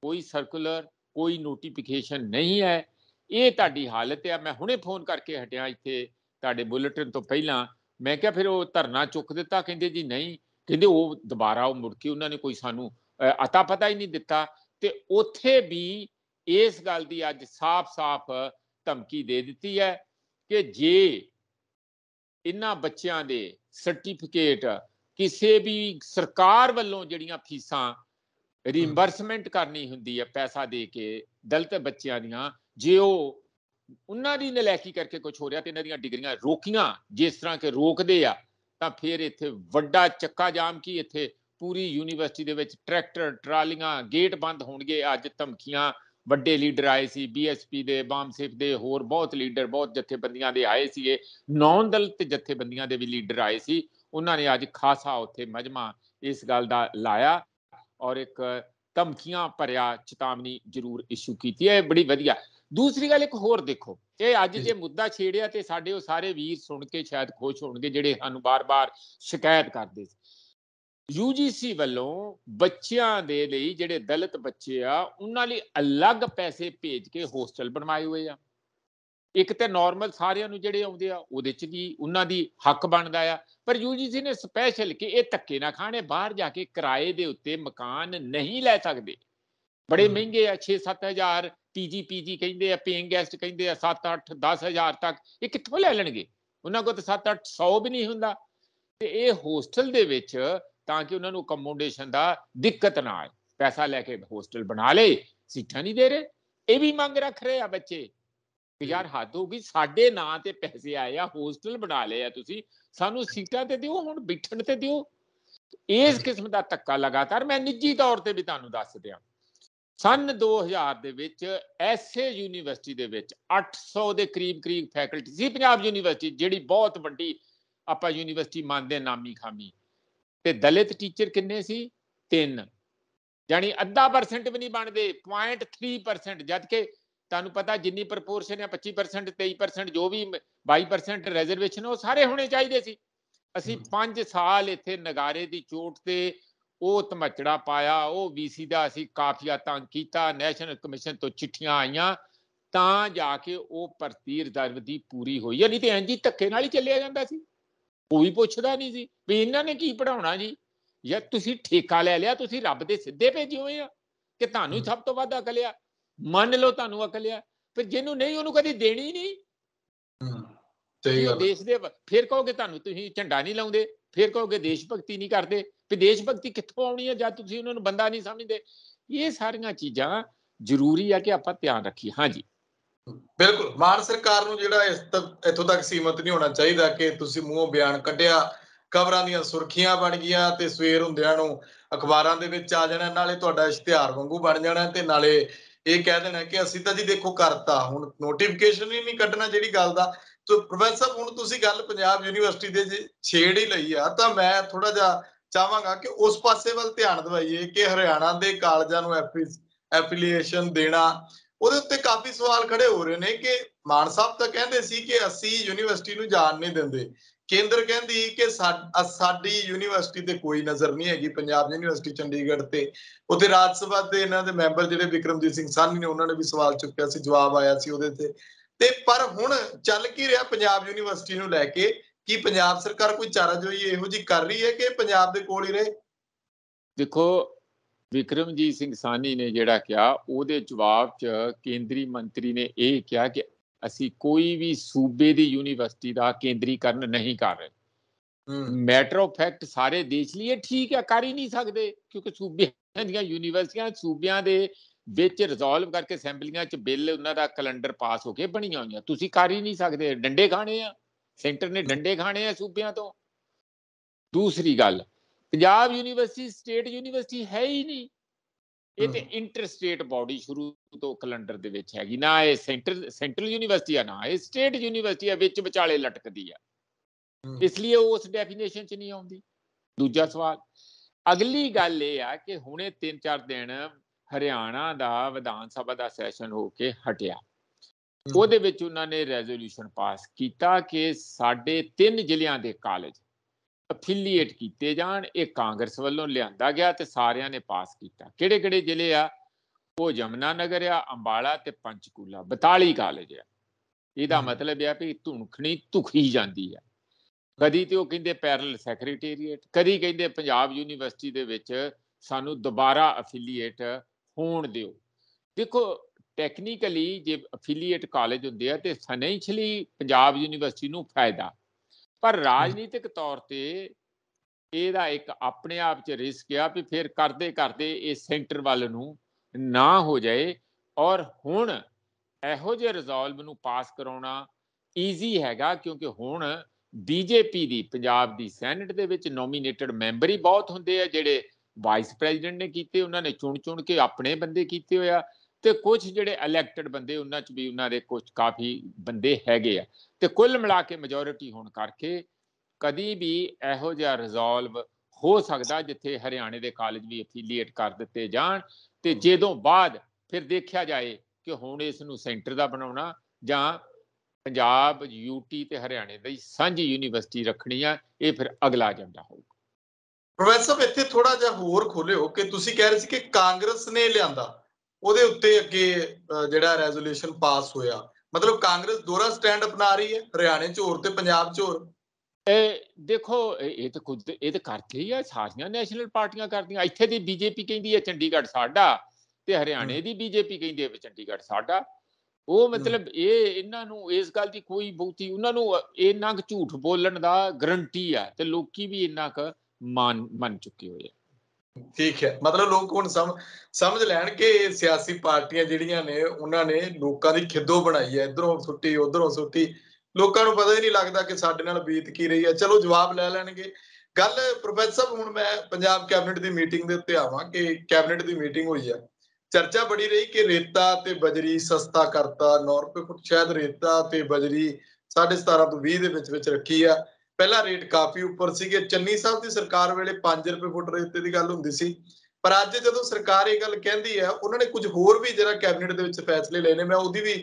ਕੋਈ ਸਰਕੂਲਰ ਕੋਈ ਨੋਟੀਫਿਕੇਸ਼ਨ ਨਹੀਂ ਹੈ ਇਹ ਤੁਹਾਡੀ ਹਾਲਤ ਹੈ ਮੈਂ ਹੁਣੇ ਫੋਨ ਕਰਕੇ ਹਟਿਆ ਇੱਥੇ ਤੁਹਾਡੇ ਬੁਲੇਟਿਨ ਤੋਂ ਪਹਿਲਾਂ ਮੈਂ ਕਿਹਾ ਫਿਰ ਉਹ ਧਰਨਾ ਚੁੱਕ ਦਿੱਤਾ ਕਹਿੰਦੇ ਜੀ ਨਹੀਂ ਕਹਿੰਦੇ ਉਹ ਦੁਬਾਰਾ ਉਹ ਮੁੜ ਕੇ ਉਹਨਾਂ ਨੇ ਕੋਈ ਸਾਨੂੰ ਅਤਾ ਪਤਾ ਹੀ ਨਹੀਂ ਦਿੱਤਾ ਤੇ ਉਥੇ ਵੀ ਇਸ ਗੱਲ ਦੀ ਅੱਜ ਸਾਫ਼-ਸਾਫ਼ ਧਮਕੀ ਦੇ ਦਿੱਤੀ ਹੈ ਕਿ ਜੇ ਇਨ੍ਹਾਂ ਬੱਚਿਆਂ ਦੇ ਸਰਟੀਫਿਕੇਟ ਕਿਸੇ ਵੀ ਸਰਕਾਰ ਵੱਲੋਂ ਜਿਹੜੀਆਂ ਫੀਸਾਂ ਰੀਇੰਬਰਸਮੈਂਟ ਕਰਨੀ ਹੁੰਦੀ ਹੈ ਪੈਸਾ ਦੇ ਕੇ ਦਲਤ ਬੱਚਿਆਂ ਦੀਆਂ ਜੇ ਉਹ ਉਹਨਾਂ ਦੀ ਨਲੈਕੀ ਕਰਕੇ ਕੁਝ ਹੋ ਰਿਹਾ ਤੇ ਇਹਨਾਂ ਦੀਆਂ ਡਿਗਰੀਆਂ ਰੋਕੀਆਂ ਜਿਸ ਤਰ੍ਹਾਂ ਕਿ ਰੋਕਦੇ ਆ ਤਾਂ ਫਿਰ ਇੱਥੇ ਵੱਡਾ ਚੱਕਾ ਜਾਮ ਕੀ ਇੱਥੇ ਪੂਰੀ ਯੂਨੀਵਰਸਿਟੀ ਦੇ ਵਿੱਚ ਟਰੈਕਟਰ ਟਰਾਲੀਆਂ ਗੇਟ ਬੰਦ ਹੋਣਗੇ ਅੱਜ ਧਮਕੀਆਂ ਵੱਡੇ ਲੀਡਰ ਆਏ ਸੀ ਬੀਐਸਪੀ ਦੇ ਬਾਮਸਿਫ ਦੇ ਹੋਰ ਬਹੁਤ ਲੀਡਰ ਬਹੁਤ ਜਥੇਬੰਦੀਆਂ ਦੇ ਆਏ ਸੀਗੇ ਨੌਨ ਦਲ ਤੇ ਜਥੇਬੰਦੀਆਂ ਦੇ ਵੀ ਲੀਡਰ ਆਏ ਸੀ ਉਹਨਾਂ ਨੇ ਅੱਜ ਖਾਸਾ ਉੱਥੇ ਮਜਮਾ ਇਸ ਗੱਲ ਦਾ ਲਾਇਆ ਔਰ ਇੱਕ ਧਮਕੀਆਂ ਭਰਿਆ ਚੇਤਾਵਨੀ ਜ਼ਰੂਰ ਇਸ਼ੂ ਕੀਤੀ ਹੈ ਬੜੀ ਵਧੀਆ ਦੂਸਰੀ ਗੱਲ ਇੱਕ ਹੋਰ ਦੇਖੋ ਇਹ ਅੱਜ ਜੇ ਮੁੱਦਾ ਛੇੜਿਆ ਤੇ ਸਾਡੇ ਉਹ ਸਾਰੇ ਵੀਰ ਸੁਣ ਕੇ ਸ਼ਾਇਦ ਖੁਸ਼ ਹੋਣਗੇ ਜਿਹੜੇ ਸਾਨੂੰ ਬਾਰ-ਬਾਰ ਸ਼ਿਕਾਇਤ ਕਰਦੇ ਸੀ UGC ਵੱਲੋਂ ਬੱਚਿਆਂ ਦੇ ਲਈ ਜਿਹੜੇ ਦਲਿਤ ਬੱਚੇ ਆ ਉਹਨਾਂ ਲਈ ਅਲੱਗ ਪੈਸੇ ਭੇਜ ਕੇ ਹੋਸਟਲ ਬਣਵਾਏ ਹੋਏ ਆ ਇੱਕ ਤੇ ਨਾਰਮਲ ਸਾਰਿਆਂ ਨੂੰ ਜਿਹੜੇ ਆਉਂਦੇ ਆ ਉਹਦੇ ਚ ਵੀ ਉਹਨਾਂ ਦੀ ਹੱਕ ਬਣਦਾ ਆ ਪਰ UGC ਨੇ ਸਪੈਸ਼ਲ ਕਿ ਇਹ ਤੱਕੇ ਨਾ ਖਾਣੇ ਬਾਹਰ ਜਾ ਕੇ ਕਿਰਾਏ ਦੇ ਉੱਤੇ ਮਕਾਨ ਨਹੀਂ ਲੈ ਸਕਦੇ ਬੜੇ ਮਹਿੰਗੇ ਆ 6-7000 ਪੀਜੀ ਪੀਜੀ ਕਹਿੰਦੇ ਆ ਪੇਇੰਗ ਗੈਸਟ ਕਹਿੰਦੇ ਆ 7-8 10000 ਤੱਕ ਇਹ ਕਿੱਥੋਂ ਲੈ ਲੈਣਗੇ ਉਹਨਾਂ ਕੋਲ ਤਾਂ 7-800 ਵੀ ਨਹੀਂ ਹੁੰਦਾ ਤੇ ਇਹ ਹੋਸਟਲ ਦੇ ਵਿੱਚ ਤਾਂ ਕਿ ਉਹਨਾਂ ਨੂੰ ਅਕਮੋਡੇਸ਼ਨ ਦਾ ਦਿੱਕਤ ਨਾ ਆਏ ਪੈਸਾ ਲੈ ਕੇ ਹੋਸਟਲ ਬਣਾ ਲਏ ਸੀਟਾਂ ਨਹੀਂ ਦੇ ਰਹੇ ਇਹ ਵੀ ਮੰਗ ਰੱਖ ਰਹੇ ਆ ਬੱਚੇ ਯਾਰ ਹੱਦ ਹੋ ਗਈ ਸਾਡੇ ਨਾਂ ਤੇ ਪੈਸੇ ਆਏ ਆ ਹੋਸਟਲ ਬਣਾ ਲਏ ਆ ਤੁਸੀਂ ਸਾਨੂੰ ਸੀਟਾਂ ਤੇ ਦਿਓ ਹੁਣ ਬਿਠਣ ਤੇ ਦਿਓ ਇਸ ਕਿਸਮ ਦਾ ਤੱਕਾ ਲਗਾਤਾਰ ਮੈਂ ਨਿੱਜੀ ਤੌਰ ਤੇ ਵੀ ਤੁਹਾਨੂੰ ਦੱਸ ਦਿਆਂ ਸਨ 2000 ਦੇ ਵਿੱਚ ਐਸੇ ਯੂਨੀਵਰਸਿਟੀ ਦੇ ਵਿੱਚ 800 ਦੇ ਕਰੀਬ ਕਰੀਬ ਫੈਕਲਟੀ ਸੀ ਪੰਜਾਬ ਯੂਨੀਵਰਸਿਟੀ ਜਿਹੜੀ ਬਹੁਤ ਵੱਡੀ ਆਪਾਂ ਯੂਨੀਵਰਸਿਟੀ ਮੰਨਦੇ ਨਾਮੀ ਖਾਮੀ ਤੇ ਦਲਿਤ ਟੀਚਰ ਕਿੰਨੇ ਸੀ 3 ਯਾਨੀ ਅੱਧਾ ਪਰਸੈਂਟ ਵੀ ਨਹੀਂ ਬਣਦੇ 0.3% ਜਦ ਕਿ ਤੁਹਾਨੂੰ ਪਤਾ ਜਿੰਨੀ ਪ੍ਰਪੋਰਸ਼ਨ ਹੈ 25% 23% ਜੋ ਵੀ 22% ਰਿਜ਼ਰਵੇਸ਼ਨ ਉਹ ਸਾਰੇ ਹੋਣੇ ਚਾਹੀਦੇ ਸੀ ਅਸੀਂ 5 ਸਾਲ ਇੱਥੇ ਨਗਾਰੇ ਦੀ ਚੋਟ ਤੇ ਉਹ ਤਮਚੜਾ ਪਾਇਆ ਉਹ ਵੀਸੀ ਦਾ ਅਸੀਂ ਕਾਫੀਆ ਤੰਗ ਕੀਤਾ ਨੈਸ਼ਨਲ ਕਮਿਸ਼ਨ ਤੋਂ ਚਿੱਠੀਆਂ ਆਈਆਂ ਤਾਂ ਜਾ ਕੇ ਉਹ ਭਰਤੀ ਰਿਜ਼ਰਵ ਦੀ ਪੂਰੀ ਹੋਈ ਨਹੀਂ ਤੇ ਇੰਜ ਹੀ ਧੱਕੇ ਨਾਲ ਹੀ ਚੱਲਿਆ ਜਾਂਦਾ ਸੀ ਕੋਈ ਪੁੱਛਦਾ ਨਹੀਂ ਸੀ ਵੀ ਇਹਨਾਂ ਨੇ ਕੀ ਪੜਾਉਣਾ ਜੀ ਜਾਂ ਤੁਸੀਂ ਠੇਕਾ ਲੈ ਲਿਆ ਤੁਸੀਂ ਰੱਬ ਦੇ ਸਿੱਧੇ ਭੇਜੇ ਹੋਏ ਆ ਕਿ ਤੁਹਾਨੂੰ ਸਭ ਤੋਂ ਵੱਧ ਅਕਲ ਆ ਮੰਨ ਲਓ ਤੁਹਾਨੂੰ ਅਕਲ ਆ ਪਰ ਜਿਹਨੂੰ ਨਹੀਂ ਉਹਨੂੰ ਕਦੀ ਦੇਣੀ ਨਹੀਂ ਸਹੀ ਗੱਲ ਦੇਸ਼ ਦੇ ਫਿਰ ਕਹੋਗੇ ਤੁਹਾਨੂੰ ਤੁਸੀਂ ਝੰਡਾ ਨਹੀਂ ਲਾਉਂਦੇ ਫਿਰ ਕਹੋਗੇ ਦੇਸ਼ ਭਗਤੀ ਨਹੀਂ ਕਰਦੇ ਵੀ ਦੇਸ਼ ਭਗਤੀ ਕਿੱਥੋਂ ਆਉਣੀ ਹੈ ਜਦ ਤੁਸੀਂ ਉਹਨਾਂ ਨੂੰ ਬੰਦਾ ਨਹੀਂ ਸਮਝਦੇ ਇਹ ਸਾਰੀਆਂ ਚੀਜ਼ਾਂ ਜ਼ਰੂਰੀ ਆ ਕਿ ਆਪਾਂ ਧਿਆਨ ਰੱਖੀਏ ਹਾਂਜੀ ਬਿਲਕੁਲ ਮਾਨ ਸਰਕਾਰ ਨੂੰ ਜਿਹੜਾ ਇਸ ਇੱਥੋਂ ਤੱਕ ਸੀਮਤ ਨਹੀਂ ਹੋਣਾ ਚਾਹੀਦਾ ਕਿ ਤੁਸੀਂ ਮੂੰਹੋਂ ਬਿਆਨ ਕੱਢਿਆ ਕਵਰਾਂ ਦੀਆਂ ਸੁਰਖੀਆਂ ਬਣ ਗਈਆਂ ਤੇ ਸਵੇਰ ਹੁੰਦਿਆਂ ਨੂੰ ਅਖਬਾਰਾਂ ਦੇ ਵਿੱਚ ਆ ਜਾਣਾ ਨਾਲੇ ਤੁਹਾਡਾ ਇਸ਼ਤਿਹਾਰ ਵਾਂਗੂ ਬਣ ਜਾਣਾ ਤੇ ਨਾਲੇ ਇਹ ਕਹਿ ਦੇਣਾ ਕਿ ਅਸੀਂ ਤਾਂ ਜੀ ਦੇਖੋ ਕਰਤਾ ਹੁਣ ਨੋਟੀਫਿਕੇਸ਼ਨ ਹੀ ਨਹੀਂ ਕੱਢਣਾ ਜਿਹੜੀ ਗੱਲ ਦਾ ਤੋ ਪ੍ਰੋਫੈਸਰ ਹੁਣ ਤੁਸੀਂ ਗੱਲ ਪੰਜਾਬ ਯੂਨੀਵਰਸਿਟੀ ਦੇ ਛੇੜ ਹੀ ਲਈ ਆ ਤਾਂ ਮੈਂ ਥੋੜਾ ਜਿਹਾ ਚਾਹਾਂਗਾ ਕਿ ਉਸ ਪਾਸੇ ਵੱਲ ਧਿਆਨ ਦਿਵਾਈਏ ਕਿ ਹਰਿਆਣਾ ਦੇ ਕਾਲਜਾਂ ਨੂੰ ਐਫੀਲੀਏਸ਼ਨ ਦੇਣਾ ਉਹਦੇ ਉੱਤੇ ਕਾਫੀ ਸਵਾਲ ਖੜੇ ਹੋ ਰਹੇ ਨੇ ਕਿ ਮਾਨ ਸਾਹਿਬ ਤਾਂ ਕਹਿੰਦੇ ਸੀ ਕਿ ਅਸੀਂ ਯੂਨੀਵਰਸਿਟੀ ਨੂੰ ਜਾਣ ਨਹੀਂ ਦਿੰਦੇ ਕੇਂਦਰ ਕਹਿੰਦੀ ਕਿ ਸਾਡੀ ਯੂਨੀਵਰਸਿਟੀ ਤੇ ਕੋਈ ਨਜ਼ਰ ਨਹੀਂ ਹੈਗੀ ਪੰਜਾਬ ਯੂਨੀਵਰਸਿਟੀ ਚੰਡੀਗੜ੍ਹ ਤੇ ਉਤੇ ਰਾਜ ਸਭਾ ਦੇ ਇਹਨਾਂ ਦੇ ਮੈਂਬਰ ਜਿਹੜੇ ਵਿਕਰਮਜੀਤ ਸਿੰਘ ਸਾਹਨੀ ਨੇ ਉਹਨਾਂ ਨੇ ਵੀ ਸਵਾਲ ਚੁੱਕਿਆ ਸੀ ਜਵਾਬ ਆਇਆ ਸੀ ਉਹਦੇ ਤੇ ਤੇ ਪਰ ਹੁਣ ਚੱਲ ਕੀ ਰਿਹਾ ਪੰਜਾਬ ਯੂਨੀਵਰਸਿਟੀ ਨੂੰ ਲੈ ਕੇ ਕੀ ਪੰਜਾਬ ਸਰਕਾਰ ਕੋਈ ਚਾਰਾਜੋਈ ਇਹੋ ਜੀ ਕਰ ਰਹੀ ਹੈ ਕਿ ਪੰਜਾਬ ਦੇ ਕੋਲ ਹੀ ਰਹੇ ਦੇਖੋ ਵਿਕਰਮਜੀਤ ਸਿੰਘ ਸਾਨੀ ਨੇ ਜਿਹੜਾ ਕਿਹਾ ਉਹਦੇ ਜਵਾਬ 'ਚ ਕੇਂਦਰੀ ਮੰਤਰੀ ਨੇ ਇਹ ਕਿਹਾ ਕਿ ਅਸੀਂ ਕੋਈ ਵੀ ਸੂਬੇ ਦੀ ਯੂਨੀਵਰਸਿਟੀ ਦਾ ਕੇਂਦਰੀਕਰਨ ਨਹੀਂ ਕਰ ਰਹੇ ਮੈਟਰ ਆਫ ਫੈਕਟ ਸਾਰੇ ਦੇਸ਼ ਲਈ ਠੀਕ ਹੈ ਕਰ ਹੀ ਨਹੀਂ ਸਕਦੇ ਕਿਉਂਕਿ ਸੂਬਿਆਂ ਦੀਆਂ ਯੂਨੀਵਰਸਿਟੀਆਂ ਸੂਬਿਆਂ ਦੇ ਵਿੱਚ ਰਿਜ਼ੋਲਵ ਕਰਕੇ ਅਸੈਂਬਲੀਆਂ 'ਚ ਬਿੱਲ ਉਹਨਾਂ ਦਾ ਕੈਲੰਡਰ ਪਾਸ ਹੋ ਕੇ ਬਣੀਆਂ ਹੋਈਆਂ ਤੁਸੀਂ ਕਰ ਹੀ ਨਹੀਂ ਸਕਦੇ ਡੰਡੇ ਖਾਣੇ ਆ ਸੈਂਟਰ ਨੇ ਡੰਡੇ ਖਾਣੇ ਆ ਸੂਬਿਆਂ ਤੋਂ ਦੂਸਰੀ ਗੱਲ ਪੰਜਾਬ ਯੂਨੀਵਰਸਿਟੀ ਸਟੇਟ ਯੂਨੀਵਰਸਿਟੀ ਹੈ ਹੀ ਨਹੀਂ ਇਹ ਤੇ ਇੰਟਰ ਸਟੇਟ ਬਾਡੀ ਸ਼ੁਰੂ ਤੋਂ ਕੈਲੰਡਰ ਦੇ ਵਿੱਚ ਹੈਗੀ ਨਾ ਇਹ ਸੈਂਟਰ ਸੈਂਟਰਲ ਯੂਨੀਵਰਸਿਟੀ ਆ ਨਾ ਇਹ ਸਟੇਟ ਯੂਨੀਵਰਸਿਟੀ ਆ ਵਿੱਚ ਵਿਚਾਲੇ ਲਟਕਦੀ ਆ ਇਸ ਲਈ ਉਹ ਉਸ ਡੈਫੀਨੇਸ਼ਨ ਚ ਨਹੀਂ ਆਉਂਦੀ ਦੂਜਾ ਸਵਾਲ ਅਗਲੀ ਗੱਲ ਇਹ ਆ ਕਿ ਹੁਣੇ 3-4 ਦਿਨ ਹਰਿਆਣਾ ਦਾ ਵਿਧਾਨ ਸਭਾ ਦਾ ਸੈਸ਼ਨ ਹੋ ਕੇ ਹਟਿਆ ਉਹਦੇ ਵਿੱਚ ਉਹਨਾਂ ਨੇ ਰੈਜ਼ੋਲੂਸ਼ਨ ਪਾਸ ਕੀਤਾ ਕਿ ਸਾਡੇ ਤਿੰਨ ਜ਼ਿਲ੍ਹਿਆਂ ਦੇ ਕਾਲਜ ਅਫੀਲੀਏਟ ਕੀਤੇ ਜਾਣ ਇਹ ਕਾਂਗਰਸ ਵੱਲੋਂ ਲਿਆਂਦਾ ਗਿਆ ਤੇ ਸਾਰਿਆਂ ਨੇ ਪਾਸ ਕੀਤਾ ਕਿਹੜੇ ਕਿਹੜੇ ਜ਼ਿਲ੍ਹੇ ਆ ਉਹ ਜਮਨਾ ਨਗਰ ਆ ਅੰਬਾਲਾ ਤੇ ਪੰਚਕੂਲਾ 42 ਕਾਲਜ ਆ ਇਹਦਾ ਮਤਲਬ ਇਹ ਆ ਕਿ ਧੁਨਖਣੀ ਧੁਖੀ ਜਾਂਦੀ ਆ ਕਦੀ ਤੇ ਉਹ ਕਹਿੰਦੇ ਪੈਰਲ ਸੈਕਟਰੀਏਟ ਕਦੀ ਕਹਿੰਦੇ ਪੰਜਾਬ ਯੂਨੀਵਰਸਿਟੀ ਦੇ ਵਿੱਚ ਸਾਨੂੰ ਦੁਬਾਰਾ ਅਫੀਲੀਏਟ ਹੋਣ ਦਿਓ ਦੇਖੋ ਟੈਕਨੀਕਲੀ ਜੇ ਅਫੀਲੀਏਟ ਕਾਲਜ ਹੁੰਦੇ ਆ ਤੇ ਫਾਈਨੈਂਸ਼ਲੀ ਪੰਜਾਬ ਯੂਨੀਵਰਸਿਟੀ ਨੂੰ ਫਾਇਦਾ ਪਰ ਰਾਜਨੀਤਿਕ ਤੌਰ ਤੇ ਇਹਦਾ ਇੱਕ ਆਪਣੇ ਆਪ 'ਚ ਰਿਸਕ ਆ ਵੀ ਫਿਰ ਕਰਦੇ ਕਰਦੇ ਇਹ ਸੈਂਟਰ ਵੱਲ ਨੂੰ ਨਾ ਹੋ ਜਾਏ ਔਰ ਹੁਣ ਇਹੋ ਜਿਹੇ ਰਿਜ਼ੋਲਵ ਨੂੰ ਪਾਸ ਕਰਾਉਣਾ ਈਜ਼ੀ ਹੈਗਾ ਕਿਉਂਕਿ ਹੁਣ ਬੀਜੇਪੀ ਦੀ ਪੰਜਾਬ ਦੀ ਸੈਨੇਟ ਦੇ ਵਿੱਚ ਨੋਮੀਨੇਟਡ ਮੈਂਬਰ ਹੀ ਬਹੁਤ ਹੁੰਦੇ ਆ ਜਿਹੜੇ ਵਾਈਸ ਪ੍ਰੈਜ਼ੀਡੈਂਟ ਨੇ ਕੀਤੇ ਉਹਨਾਂ ਨੇ ਚੁਣ ਚੁਣ ਕੇ ਆਪਣੇ ਬੰਦੇ ਕੀਤੇ ਹੋਇਆ ਤੇ ਕੁਝ ਜਿਹੜੇ ਇਲੈਕਟਡ ਬੰਦੇ ਉਹਨਾਂ 'ਚ ਵੀ ਉਹਨਾਂ ਦੇ ਕੁਝ ਕਾਫੀ ਬੰਦੇ ਹੈਗੇ ਆ ਤੇ ਕੁੱਲ ਮਿਲਾ ਕੇ ਮੈਜੋਰਿਟੀ ਹੋਣ ਕਰਕੇ ਕਦੀ ਵੀ ਇਹੋ ਜਿਹਾ ਰਿਜ਼ੋਲਵ ਹੋ ਸਕਦਾ ਜਿੱਥੇ ਹਰਿਆਣੇ ਦੇ ਕਾਲਜ ਵੀ ਅਫੀਲੀਏਟ ਕਰ ਦਿੱਤੇ ਜਾਣ ਤੇ ਜਦੋਂ ਬਾਅਦ ਫਿਰ ਦੇਖਿਆ ਜਾਏ ਕਿ ਹੁਣ ਇਸ ਨੂੰ ਸੈਂਟਰ ਦਾ ਬਣਾਉਣਾ ਜਾਂ ਪੰਜਾਬ ਯੂਟੀ ਤੇ ਹਰਿਆਣੇ ਦੀ ਸਾਂਝੀ ਯੂਨੀਵਰਸਿਟੀ ਰੱਖਣੀ ਆ ਇਹ ਫਿਰ ਅਗਲਾ ਏਜੰਡਾ ਹੋਊਗਾ ਪ੍ਰੋਫੈਸਰ ਇੱਥੇ ਥੋੜਾ ਜਿਹਾ ਹੋਰ ਖੋਲਿਓ ਕਿ ਤੁਸੀਂ ਕਹਿ ਰਹੇ ਸੀ ਕਿ ਕਾਂਗਰਸ ਨੇ ਲਿਆਂਦਾ ਉਹਦੇ ਉੱਤੇ ਅੱਗੇ ਜਿਹੜਾ ਰੈਜ਼ੋਲੂਸ਼ਨ ਪਾਸ ਹੋਇਆ ਮਤਲਬ ਕਾਂਗਰਸ ਦੋਰਾ ਸਟੈਂਡ ਅਪਣਾ ਰਹੀ ਹੈ ਹਰਿਆਣੇ 'ਚ ਹੋਰ ਤੇ ਪੰਜਾਬ 'ਚ ਹੋਰ ਇਹ ਦੇਖੋ ਇਹ ਤਾਂ ਕੁਝ ਇਹ ਤਾਂ ਕਰਦੇ ਹੀ ਆ ਸਾਰੀਆਂ ਨੈਸ਼ਨਲ ਪਾਰਟੀਆਂ ਕਰਦੀਆਂ ਇੱਥੇ ਦੀ ਬੀਜੇਪੀ ਕਹਿੰਦੀ ਹੈ ਚੰਡੀਗੜ੍ਹ ਸਾਡਾ ਤੇ ਹਰਿਆਣੇ ਦੀ ਬੀਜੇਪੀ ਕਹਿੰਦੀ ਹੈ ਚੰਡੀਗੜ੍ਹ ਸਾਡਾ ਉਹ ਮਤਲਬ ਇਹ ਇਹਨਾਂ ਨੂੰ ਇਸ ਗੱਲ ਦੀ ਕੋਈ ਬਹੁਤੀ ਉਹਨਾਂ ਨੂੰ ਇਹ ਨੰਗ ਝੂਠ ਬੋਲਣ ਦਾ ਗਰੰਟੀ ਆ ਤੇ ਲੋਕੀ ਵੀ ਇਹਨਾਂ ਕ ਮੰਨ ਚੁੱਕੇ ਹੋਏ ਆ ਠੀਕ ਹੈ ਮਤਲਬ ਲੋਕ ਹੁਣ ਸਮਝ ਲੈਣ ਕਿ ਸਿਆਸੀ ਪਾਰਟੀਆਂ ਜਿਹੜੀਆਂ ਨੇ ਉਹਨਾਂ ਨੇ ਲੋਕਾਂ ਦੀ ਖਿੱਦੋ ਬਣਾਈ ਹੈ ਇਧਰੋਂ ਸੁੱਟੀ ਉਧਰੋਂ ਸੁੱਟੀ ਲੋਕਾਂ ਨੂੰ ਪਤਾ ਹੀ ਨਹੀਂ ਲੱਗਦਾ ਕਿ ਸਾਡੇ ਨਾਲ ਬੀਤ ਕੀ ਰਹੀ ਹੈ ਚਲੋ ਜਵਾਬ ਲੈ ਲੈਣਗੇ ਗੱਲ ਪ੍ਰੋਫੈਸਰ ਸਾਹਿਬ ਹੁਣ ਮੈਂ ਪੰਜਾਬ ਕੈਬਨਿਟ ਦੀ ਮੀਟਿੰਗ ਦੇ ਉੱਤੇ ਆਵਾਂ ਕਿ ਕੈਬਨਿਟ ਦੀ ਮੀਟਿੰਗ ਹੋਈ ਹੈ ਚਰਚਾ ਬੜੀ ਰਹੀ ਕਿ ਰੇਤਾ ਤੇ ਬਜਰੀ ਸਸਤਾ ਕਰਤਾ 9 ਰੁਪਏ ਫੁੱਟ ਸ਼ਾਇਦ ਰੇਤਾ ਤੇ ਬਜਰੀ 17.5 ਤੋਂ 20 ਦੇ ਵਿੱਚ ਵਿੱਚ ਰੱਖੀ ਆ ਪਹਿਲਾ ਰੇਟ ਕਾਫੀ ਉੱਪਰ ਸੀਗੇ ਚੰਨੀ ਸਾਹਿਬ ਦੀ ਸਰਕਾਰ ਵੇਲੇ 5 ਰੁਪਏ ਫੁੱਟ ਰੇਟ ਤੇ ਦੀ ਗੱਲ ਹੁੰਦੀ ਸੀ ਪਰ ਅੱਜ ਜਦੋਂ ਸਰਕਾਰ ਇਹ ਗੱਲ ਕਹਿੰਦੀ ਹੈ ਉਹਨਾਂ ਨੇ ਕੁਝ ਹੋਰ ਵੀ ਜਿਹੜਾ ਕੈਬਨਿਟ ਦੇ ਵਿੱਚ ਫੈਸਲੇ ਲੈਨੇ ਮੈਂ ਉਹਦੀ ਵੀ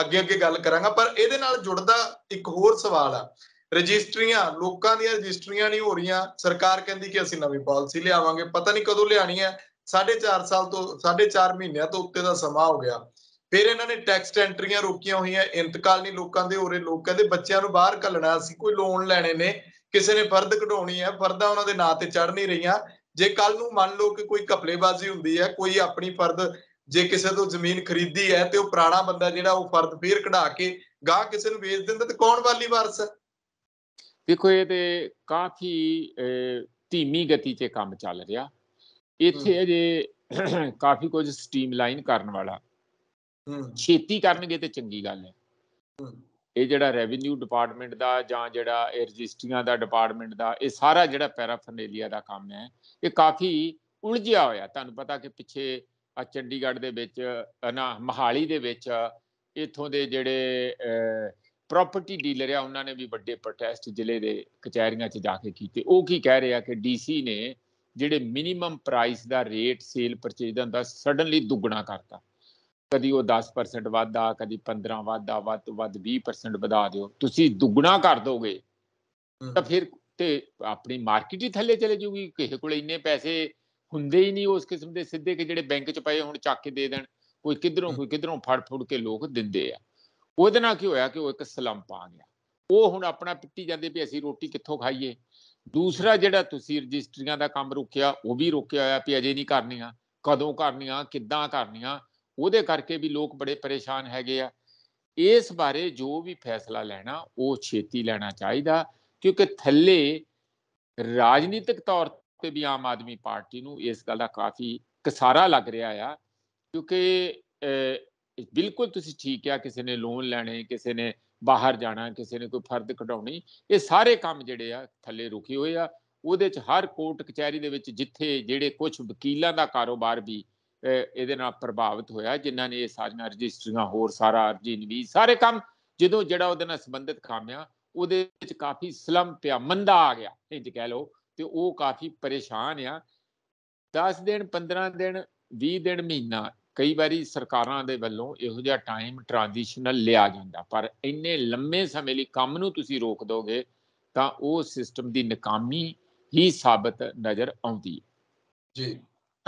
ਅੱਗੇ ਅੱਗੇ ਗੱਲ ਕਰਾਂਗਾ ਪਰ ਇਹਦੇ ਨਾਲ ਜੁੜਦਾ ਇੱਕ ਹੋਰ ਸਵਾਲ ਆ ਰਜਿਸਟਰੀਆਂ ਲੋਕਾਂ ਦੀਆਂ ਰਜਿਸਟਰੀਆਂ ਨਹੀਂ ਹੋ ਰਹੀਆਂ ਸਰਕਾਰ ਕਹਿੰਦੀ ਕਿ ਅਸੀਂ ਨਵੀਂ ਪਾਲਿਸੀ ਲਿਆਵਾਂਗੇ ਪਤਾ ਨਹੀਂ ਕਦੋਂ ਲਿਆਣੀ ਹੈ 4.5 ਸਾਲ ਤੋਂ 4.5 ਮਹੀਨਿਆਂ ਤੋਂ ਉੱਤੇ ਦਾ ਸਮਾਂ ਹੋ ਗਿਆ ਫਿਰ ਇਹਨਾਂ ਨੇ ਟੈਕਸਟ ਐਂਟਰੀਆਂ ਰੋਕੀਆਂ ਹੋਈਆਂ ਇੰਤਕਾਲ ਨਹੀਂ ਲੋਕਾਂ ਦੇ ਹੋਰੇ ਲੋਕ ਕਹਿੰਦੇ ਬੱਚਿਆਂ ਨੂੰ ਬਾਹਰ ਕੱਲਣਾ ਸੀ ਕੋਈ ਲੋਨ ਲੈਣੇ ਨੇ ਕਿਸੇ ਨੇ ਫਰਦ ਕਢਾਉਣੀ ਹੈ ਫਰਦਾ ਉਹਨਾਂ ਦੇ ਨਾਂ ਤੇ ਚੜ ਨਹੀਂ ਰਹੀਆਂ ਜੇ ਕੱਲ ਨੂੰ ਮੰਨ ਲਓ ਕਿ ਕੋਈ ਘਪਲੇਬਾਜ਼ੀ ਹੁੰਦੀ ਹੈ ਕੋਈ ਆਪਣੀ ਫਰਦ ਜੇ ਕਿਸੇ ਤੋਂ ਜ਼ਮੀਨ ਖਰੀਦੀ ਹੈ ਤੇ ਉਹ ਪੁਰਾਣਾ ਬੰਦਾ ਜਿਹੜਾ ਉਹ ਫਰਦ ਫੇਰ ਕਢਾ ਕੇ ਗਾਹ ਕਿਸੇ ਨੂੰ ਵੇਚ ਦਿੰਦਾ ਤੇ ਕੌਣ ਵਾਲੀ ਵਾਰਸ ਹੈ ਦੇਖੋ ਇਹ ਤੇ ਕਾਫੀ ਧੀਮੀ ਗਤੀ 'ਤੇ ਕੰਮ ਚੱਲ ਰਿਹਾ ਇੱਥੇ ਅਜੇ ਕਾਫੀ ਕੁਝ ਸਟ੍ਰੀਮਲਾਈਨ ਕਰਨ ਵਾਲਾ ਛੇਤੀ ਕਰਨਗੇ ਤੇ ਚੰਗੀ ਗੱਲ ਹੈ ਇਹ ਜਿਹੜਾ ਰੈਵਨਿਊ ਡਿਪਾਰਟਮੈਂਟ ਦਾ ਜਾਂ ਜਿਹੜਾ ਇਹ ਰਜਿਸਟਰੀਆਂ ਦਾ ਡਿਪਾਰਟਮੈਂਟ ਦਾ ਇਹ ਸਾਰਾ ਜਿਹੜਾ ਪੈਰਾਫਰਨੇਲੀਆ ਦਾ ਕੰਮ ਹੈ ਇਹ ਕਾਫੀ ਉਲਝਿਆ ਹੋਇਆ ਤੁਹਾਨੂੰ ਪਤਾ ਕਿ ਪਿੱਛੇ ਆ ਚੰਡੀਗੜ੍ਹ ਦੇ ਵਿੱਚ ਨਾ ਮਹਾਲੀ ਦੇ ਵਿੱਚ ਇਥੋਂ ਦੇ ਜਿਹੜੇ ਪ੍ਰਾਪਰਟੀ ਡੀਲਰ ਆ ਉਹਨਾਂ ਨੇ ਵੀ ਵੱਡੇ ਪ੍ਰੋਟੈਸਟ ਜ਼ਿਲ੍ਹੇ ਦੇ ਕਚਹਿਰੀਆਂ 'ਚ ਜਾ ਕੇ ਕੀਤੇ ਉਹ ਕੀ ਕਹਿ ਰਿਹਾ ਕਿ ਡੀਸੀ ਨੇ ਜਿਹੜੇ ਮਿਨੀਮਮ ਪ੍ਰਾਈਸ ਦਾ ਰੇਟ ਸੇਲ ਪਰਚੇਜ ਦਾ ਹੁੰਦਾ ਸਡਨਲੀ ਦੁੱਗਣਾ ਕਰਤਾ ਕਦੀ ਉਹ 10% ਵਾਧਾ ਕਦੀ 15 ਵਾਧਾ ਵੱਧ ਤੋਂ ਵੱਧ 20% ਵਧਾ ਦਿਓ ਤੁਸੀਂ ਦੁੱਗਣਾ ਕਰ ਦੋਗੇ ਤਾਂ ਫਿਰ ਤੇ ਆਪਣੀ ਮਾਰਕੀਟ ਹੀ ਥੱਲੇ ਚਲੇ ਜਾਊਗੀ ਕਿਸੇ ਕੋਲ ਇੰਨੇ ਪੈਸੇ ਹੁੰਦੇ ਹੀ ਨਹੀਂ ਉਸ ਕਿਸਮ ਦੇ ਸਿੱਧੇ ਕਿ ਜਿਹੜੇ ਬੈਂਕ 'ਚ ਪਏ ਹੁਣ ਚੱਕ ਕੇ ਦੇ ਦੇਣ ਕੋਈ ਕਿਧਰੋਂ ਕੋਈ ਕਿਧਰੋਂ ਫੜ ਫੜ ਕੇ ਲੋਕ ਦਿੰਦੇ ਆ ਉਹਦੇ ਨਾਲ ਕੀ ਹੋਇਆ ਕਿ ਉਹ ਇੱਕ ਸਲੰਪ ਆ ਗਿਆ ਉਹ ਹੁਣ ਆਪਣਾ ਪਿੱਟੀ ਜਾਂਦੇ ਵੀ ਅਸੀਂ ਰੋਟੀ ਕਿੱਥੋਂ ਖਾਈਏ ਦੂਸਰਾ ਜਿਹੜਾ ਤੁਸੀਂ ਰਜਿਸਟਰੀਆਂ ਦਾ ਕੰਮ ਰੁਕਿਆ ਉਹ ਵੀ ਰੁਕਿਆ ਹੋਇਆ ਵੀ ਅਜੇ ਨਹੀਂ ਕਰਨੀਆਂ ਕਦੋਂ ਕਰਨੀਆਂ ਕਿੱਦਾਂ ਕਰਨੀਆਂ ਉਹਦੇ ਕਰਕੇ ਵੀ ਲੋਕ ਬੜੇ ਪਰੇਸ਼ਾਨ ਹੈਗੇ ਆ ਇਸ ਬਾਰੇ ਜੋ ਵੀ ਫੈਸਲਾ ਲੈਣਾ ਉਹ ਛੇਤੀ ਲੈਣਾ ਚਾਹੀਦਾ ਕਿਉਂਕਿ ਥੱਲੇ ਰਾਜਨੀਤਿਕ ਤੌਰ ਤੇ ਵੀ ਆਮ ਆਦਮੀ ਪਾਰਟੀ ਨੂੰ ਇਸ ਗੱਲ ਦਾ ਕਾਫੀ ਕਸਾਰਾ ਲੱਗ ਰਿਹਾ ਆ ਕਿਉਂਕਿ ਬਿਲਕੁਲ ਤੁਸੀਂ ਠੀਕ ਆ ਕਿਸੇ ਨੇ ਲੋਨ ਲੈਣੇ ਕਿਸੇ ਨੇ ਬਾਹਰ ਜਾਣਾ ਕਿਸੇ ਨੇ ਕੋਈ ਫਰਦ ਕਢਾਉਣੀ ਇਹ ਸਾਰੇ ਕੰਮ ਜਿਹੜੇ ਆ ਥੱਲੇ ਰੁਕੇ ਹੋਏ ਆ ਉਹਦੇ ਚ ਹਰ ਕੋਰਟ ਕਚਹਿਰੀ ਦੇ ਵਿੱਚ ਜਿੱਥੇ ਜਿਹੜੇ ਕੁਝ ਵਕੀਲਾਂ ਦਾ ਕਾਰੋਬਾਰ ਵੀ ਇਹਦੇ ਨਾਲ ਪ੍ਰਭਾਵਿਤ ਹੋਇਆ ਜਿਨ੍ਹਾਂ ਨੇ ਇਹ ਸਾਰੀਆਂ ਰਜਿਸਟਰੀਆਂ ਹੋਰ ਸਾਰਾ ਅਰਜੀ ਨਵੀ ਸਾਰੇ ਕੰਮ ਜਦੋਂ ਜਿਹੜਾ ਉਹਦੇ ਨਾਲ ਸੰਬੰਧਿਤ ਕੰਮ ਆ ਉਹਦੇ ਵਿੱਚ ਕਾਫੀ ਸਲਮ ਪਿਆ ਮੰਦਾ ਆ ਗਿਆ ਇੰਜ ਕਹਿ ਲੋ ਤੇ ਉਹ ਕਾਫੀ ਪਰੇਸ਼ਾਨ ਆ 10 ਦਿਨ 15 ਦਿਨ 20 ਦਿਨ ਮਹੀਨਾ ਕਈ ਵਾਰੀ ਸਰਕਾਰਾਂ ਦੇ ਵੱਲੋਂ ਇਹੋ ਜਿਹਾ ਟਾਈਮ ਟ੍ਰਾਂਜੀਸ਼ਨਲ ਲਿਆ ਜਾਂਦਾ ਪਰ ਇੰਨੇ ਲੰਮੇ ਸਮੇਂ ਲਈ ਕੰਮ ਨੂੰ ਤੁਸੀਂ ਰੋਕ ਦੋਗੇ ਤਾਂ ਉਹ ਸਿਸਟਮ ਦੀ ਨਕਾਮੀ ਹੀ ਸਾਬਤ ਨਜ਼ਰ ਆਉਂਦੀ ਹੈ ਜੀ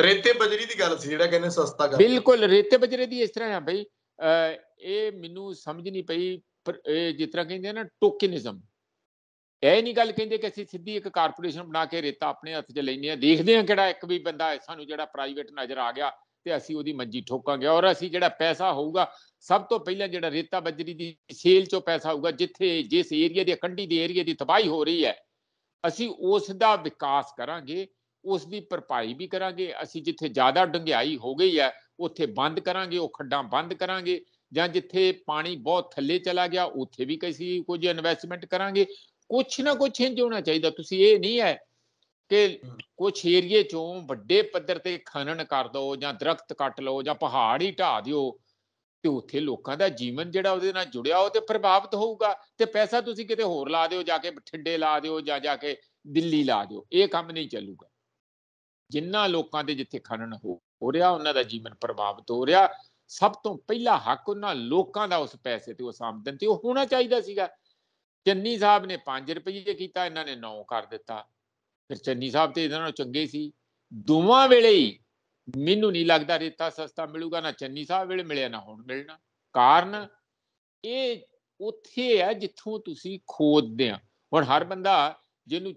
ਰੇਤੇ ਬਜਰੀ ਦੀ ਗੱਲ ਸੀ ਜਿਹੜਾ ਕਹਿੰਦੇ ਸਸਤਾ ਕਰ ਬਿਲਕੁਲ ਰੇਤੇ ਬਜਰੇ ਦੀ ਇਸ ਤਰ੍ਹਾਂ ਹੈ ਭਾਈ ਇਹ ਮੈਨੂੰ ਸਮਝ ਨਹੀਂ ਪਈ ਇਹ ਜਿਸ ਤਰ੍ਹਾਂ ਕਹਿੰਦੇ ਨਾ ਟੋਕਨਿਜ਼ਮ ਇਹ ਨਹੀਂ ਗੱਲ ਕਹਿੰਦੇ ਕਿ ਅਸੀਂ ਸਿੱਧੀ ਇੱਕ ਕਾਰਪੋਰੇਸ਼ਨ ਬਣਾ ਕੇ ਰੇਤਾ ਆਪਣੇ ਹੱਥ 'ਚ ਲੈਨੇ ਆ ਦੇਖਦੇ ਆ ਕਿਹੜਾ ਇੱਕ ਵੀ ਬੰਦਾ ਹੈ ਸਾਨੂੰ ਜਿਹੜਾ ਪ੍ਰਾਈਵੇਟ ਨਜ਼ਰ ਆ ਗਿਆ ਤੇ ਅਸੀਂ ਉਹਦੀ ਮੰਜੀ ਠੋਕਾਂਗੇ ਔਰ ਅਸੀਂ ਜਿਹੜਾ ਪੈਸਾ ਹੋਊਗਾ ਸਭ ਤੋਂ ਪਹਿਲਾਂ ਜਿਹੜਾ ਰੇਤਾ ਬਜਰੀ ਦੀ ਸੇਲ 'ਚੋਂ ਪੈਸਾ ਹੋਊਗਾ ਜਿੱਥੇ ਜਿਸ ਏਰੀਆ ਦੀ ਕੰਢੀ ਦੇ ਏਰੀਆ ਦੀ ਤਬਾਹੀ ਹੋ ਰਹੀ ਹੈ ਅਸੀਂ ਉਸ ਦਾ ਵਿਕਾਸ ਕਰਾਂਗੇ ਉਸ ਦੀ ਭਰਪਾਈ ਵੀ ਕਰਾਂਗੇ ਅਸੀਂ ਜਿੱਥੇ ਜ਼ਿਆਦਾ ਡੰਗਿਆਈ ਹੋ ਗਈ ਹੈ ਉੱਥੇ ਬੰਦ ਕਰਾਂਗੇ ਉਹ ਖੱਡਾਂ ਬੰਦ ਕਰਾਂਗੇ ਜਾਂ ਜਿੱਥੇ ਪਾਣੀ ਬਹੁਤ ਥੱਲੇ ਚਲਾ ਗਿਆ ਉੱਥੇ ਵੀ ਕਿਸੇ ਕੁਝ ਇਨਵੈਸਟਮੈਂਟ ਕਰਾਂਗੇ ਕੁਝ ਨਾ ਕੁਝ ਇੰਜ ਹੋਣਾ ਚਾਹੀਦਾ ਤੁਸੀਂ ਇਹ ਨਹੀਂ ਹੈ ਕਿ ਕੁਝ ਏਰੀਏ ਚੋਂ ਵੱਡੇ ਪੱਧਰ ਤੇ ਖਨਨ ਕਰ ਦੋ ਜਾਂ ਦਰਖਤ ਕੱਟ ਲਓ ਜਾਂ ਪਹਾੜ ਹੀ ਢਾ ਦਿਓ ਤੇ ਉੱਥੇ ਲੋਕਾਂ ਦਾ ਜੀਵਨ ਜਿਹੜਾ ਉਹਦੇ ਨਾਲ ਜੁੜਿਆ ਉਹ ਤੇ ਪ੍ਰਭਾਵਿਤ ਹੋਊਗਾ ਤੇ ਪੈਸਾ ਤੁਸੀਂ ਕਿਤੇ ਹੋਰ ਲਾ ਦਿਓ ਜਾ ਕੇ ਬਠਿੰਡੇ ਲਾ ਦਿਓ ਜਾਂ ਜਾ ਕੇ ਦਿੱਲੀ ਲਾ ਦਿਓ ਇਹ ਕੰਮ ਨਹੀਂ ਚੱਲੂਗਾ ਜਿੰਨਾ ਲੋਕਾਂ ਦੇ ਜਿੱਥੇ ਖਣਨ ਹੋ ਹੋ ਰਿਹਾ ਉਹਨਾਂ ਦਾ ਜੀਵਨ ਪ੍ਰਭਾਵਿਤ ਹੋ ਰਿਹਾ ਸਭ ਤੋਂ ਪਹਿਲਾ ਹੱਕ ਉਹਨਾਂ ਲੋਕਾਂ ਦਾ ਉਸ ਪੈਸੇ ਤੇ ਉਸ ਆਮਦਨ ਤੇ ਉਹ ਹੋਣਾ ਚਾਹੀਦਾ ਸੀਗਾ ਚੰਨੀ ਸਾਹਿਬ ਨੇ 5 ਰੁਪਏ ਕੀਤਾ ਇਹਨਾਂ ਨੇ 9 ਕਰ ਦਿੱਤਾ ਫਿਰ ਚੰਨੀ ਸਾਹਿਬ ਤੇ ਇਹਨਾਂ ਨਾਲੋਂ ਚੰਗੇ ਸੀ ਦੋਵਾਂ ਵੇਲੇ ਹੀ ਮੈਨੂੰ ਨਹੀਂ ਲੱਗਦਾ ਰੇਤਾ ਸਸਤਾ ਮਿਲੂਗਾ ਨਾ ਚੰਨੀ ਸਾਹਿਬ ਵੇਲੇ ਮਿਲਿਆ ਨਾ ਹੁਣ ਮਿਲਣਾ ਕਾਰਨ ਇਹ ਉੱਥੇ ਆ ਜਿੱਥੋਂ ਤੁਸੀਂ ਖੋਦਦੇ ਆ ਹੁਣ ਹਰ ਬੰਦਾ ਜਿਹਨੂੰ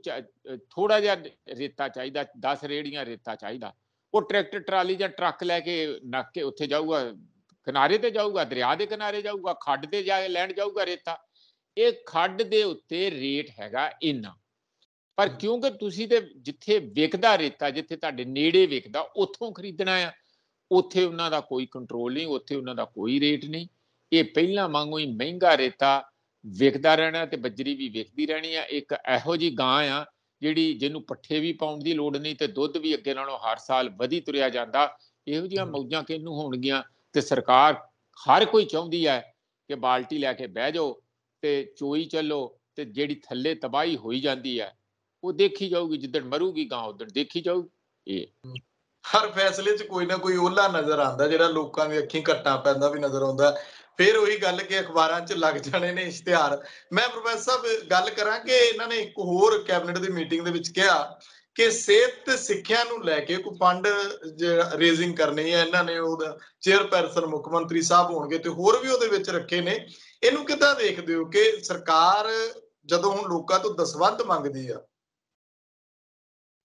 ਥੋੜਾ ਜਿਹਾ ਰੇਤਾ ਚਾਹੀਦਾ 10 ਰੇੜੀਆਂ ਰੇਤਾ ਚਾਹੀਦਾ ਉਹ ਟਰੈਕਟਰ ਟਰਾਲੀ ਜਾਂ ਟਰੱਕ ਲੈ ਕੇ ਨੱਕ ਕੇ ਉੱਥੇ ਜਾਊਗਾ ਕਿਨਾਰੇ ਤੇ ਜਾਊਗਾ ਦਰਿਆ ਦੇ ਕਿਨਾਰੇ ਜਾਊਗਾ ਖੱਡ ਤੇ ਜਾ ਕੇ ਲੈਣ ਜਾਊਗਾ ਰੇਤਾ ਇਹ ਖੱਡ ਦੇ ਉੱਤੇ ਰੇਟ ਹੈਗਾ ਇੰਨਾ ਪਰ ਕਿਉਂਕਿ ਤੁਸੀਂ ਤੇ ਜਿੱਥੇ ਵਿਕਦਾ ਰੇਤਾ ਜਿੱਥੇ ਤੁਹਾਡੇ ਨੇੜੇ ਵਿਕਦਾ ਉੱਥੋਂ ਖਰੀਦਣਾ ਆ ਉੱਥੇ ਉਹਨਾਂ ਦਾ ਕੋਈ ਕੰਟਰੋਲ ਨਹੀਂ ਉੱਥੇ ਉਹਨਾਂ ਦਾ ਕੋਈ ਰੇਟ ਨਹੀਂ ਇਹ ਪਹਿਲਾਂ ਵਾਂਗੂ ਹੀ ਮਹਿੰਗਾ ਰੇਤਾ ਵੇਖਦਾ ਰਹਿਣਾ ਤੇ ਬੱਜਰੀ ਵੀ ਵੇਖਦੀ ਰਹਿਣੀ ਆ ਇੱਕ ਇਹੋ ਜੀ ਗਾਂ ਆ ਜਿਹੜੀ ਜਿਹਨੂੰ ਪੱਠੇ ਵੀ ਪਾਉਣ ਦੀ ਲੋੜ ਨਹੀਂ ਤੇ ਦੁੱਧ ਵੀ ਅੱਗੇ ਨਾਲੋਂ ਹਰ ਸਾਲ ਵਧੀ ਤੁਰਿਆ ਜਾਂਦਾ ਇਹੋ ਜੀਆਂ ਮੌਜਾਂ ਕਿੰਨੂੰ ਹੋਣਗੀਆਂ ਤੇ ਸਰਕਾਰ ਹਰ ਕੋਈ ਚਾਹੁੰਦੀ ਹੈ ਕਿ ਬਾਲਟੀ ਲੈ ਕੇ ਬਹਿ ਜਾਓ ਤੇ ਚੋਈ ਚੱਲੋ ਤੇ ਜਿਹੜੀ ਥੱਲੇ ਤਬਾਹੀ ਹੋਈ ਜਾਂਦੀ ਹੈ ਉਹ ਦੇਖੀ ਜਾਊਗੀ ਜਿੱਦਣ ਮਰੂਗੀ ਗਾਂ ਉਦੋਂ ਦੇਖੀ ਜਾਊਗੀ ਇਹ ਹਰ ਫੈਸਲੇ 'ਚ ਕੋਈ ਨਾ ਕੋਈ ਉਹਲਾ ਨਜ਼ਰ ਆਂਦਾ ਜਿਹੜਾ ਲੋਕਾਂ ਦੀ ਅੱਖੀਂ ਘੱਟਾ ਪੈਂਦਾ ਵੀ ਨਜ਼ਰ ਆਉਂਦਾ ਫਿਰ ਉਹੀ ਗੱਲ ਕਿ ਅਖਬਾਰਾਂ 'ਚ ਲੱਗ ਜਾਣੇ ਨੇ ਇਸ਼ਤਿਹਾਰ ਮੈਂ ਪ੍ਰੋਫੈਸਰ ਸਾਹਿਬ ਗੱਲ ਕਰਾਂ ਕਿ ਇਹਨਾਂ ਨੇ ਇੱਕ ਹੋਰ ਕੈਬਨਿਟ ਦੀ ਮੀਟਿੰਗ ਦੇ ਵਿੱਚ ਕਿਹਾ ਕਿ ਸਿਹਤ ਤੇ ਸਿੱਖਿਆ ਨੂੰ ਲੈ ਕੇ ਕੋਈ ਫੰਡ ਰੇਜ਼ਿੰਗ ਕਰਨੀ ਹੈ ਇਹਨਾਂ ਨੇ ਉਹਦਾ ਚੇਅਰਪਰਸਨ ਮੁੱਖ ਮੰਤਰੀ ਸਾਹਿਬ ਹੋਣਗੇ ਤੇ ਹੋਰ ਵੀ ਉਹਦੇ ਵਿੱਚ ਰੱਖੇ ਨੇ ਇਹਨੂੰ ਕਿੱਦਾਂ ਦੇਖਦੇ ਹੋ ਕਿ ਸਰਕਾਰ ਜਦੋਂ ਹੁਣ ਲੋਕਾਂ ਤੋਂ ਦਸਵੰਦ ਮੰਗਦੀ ਆ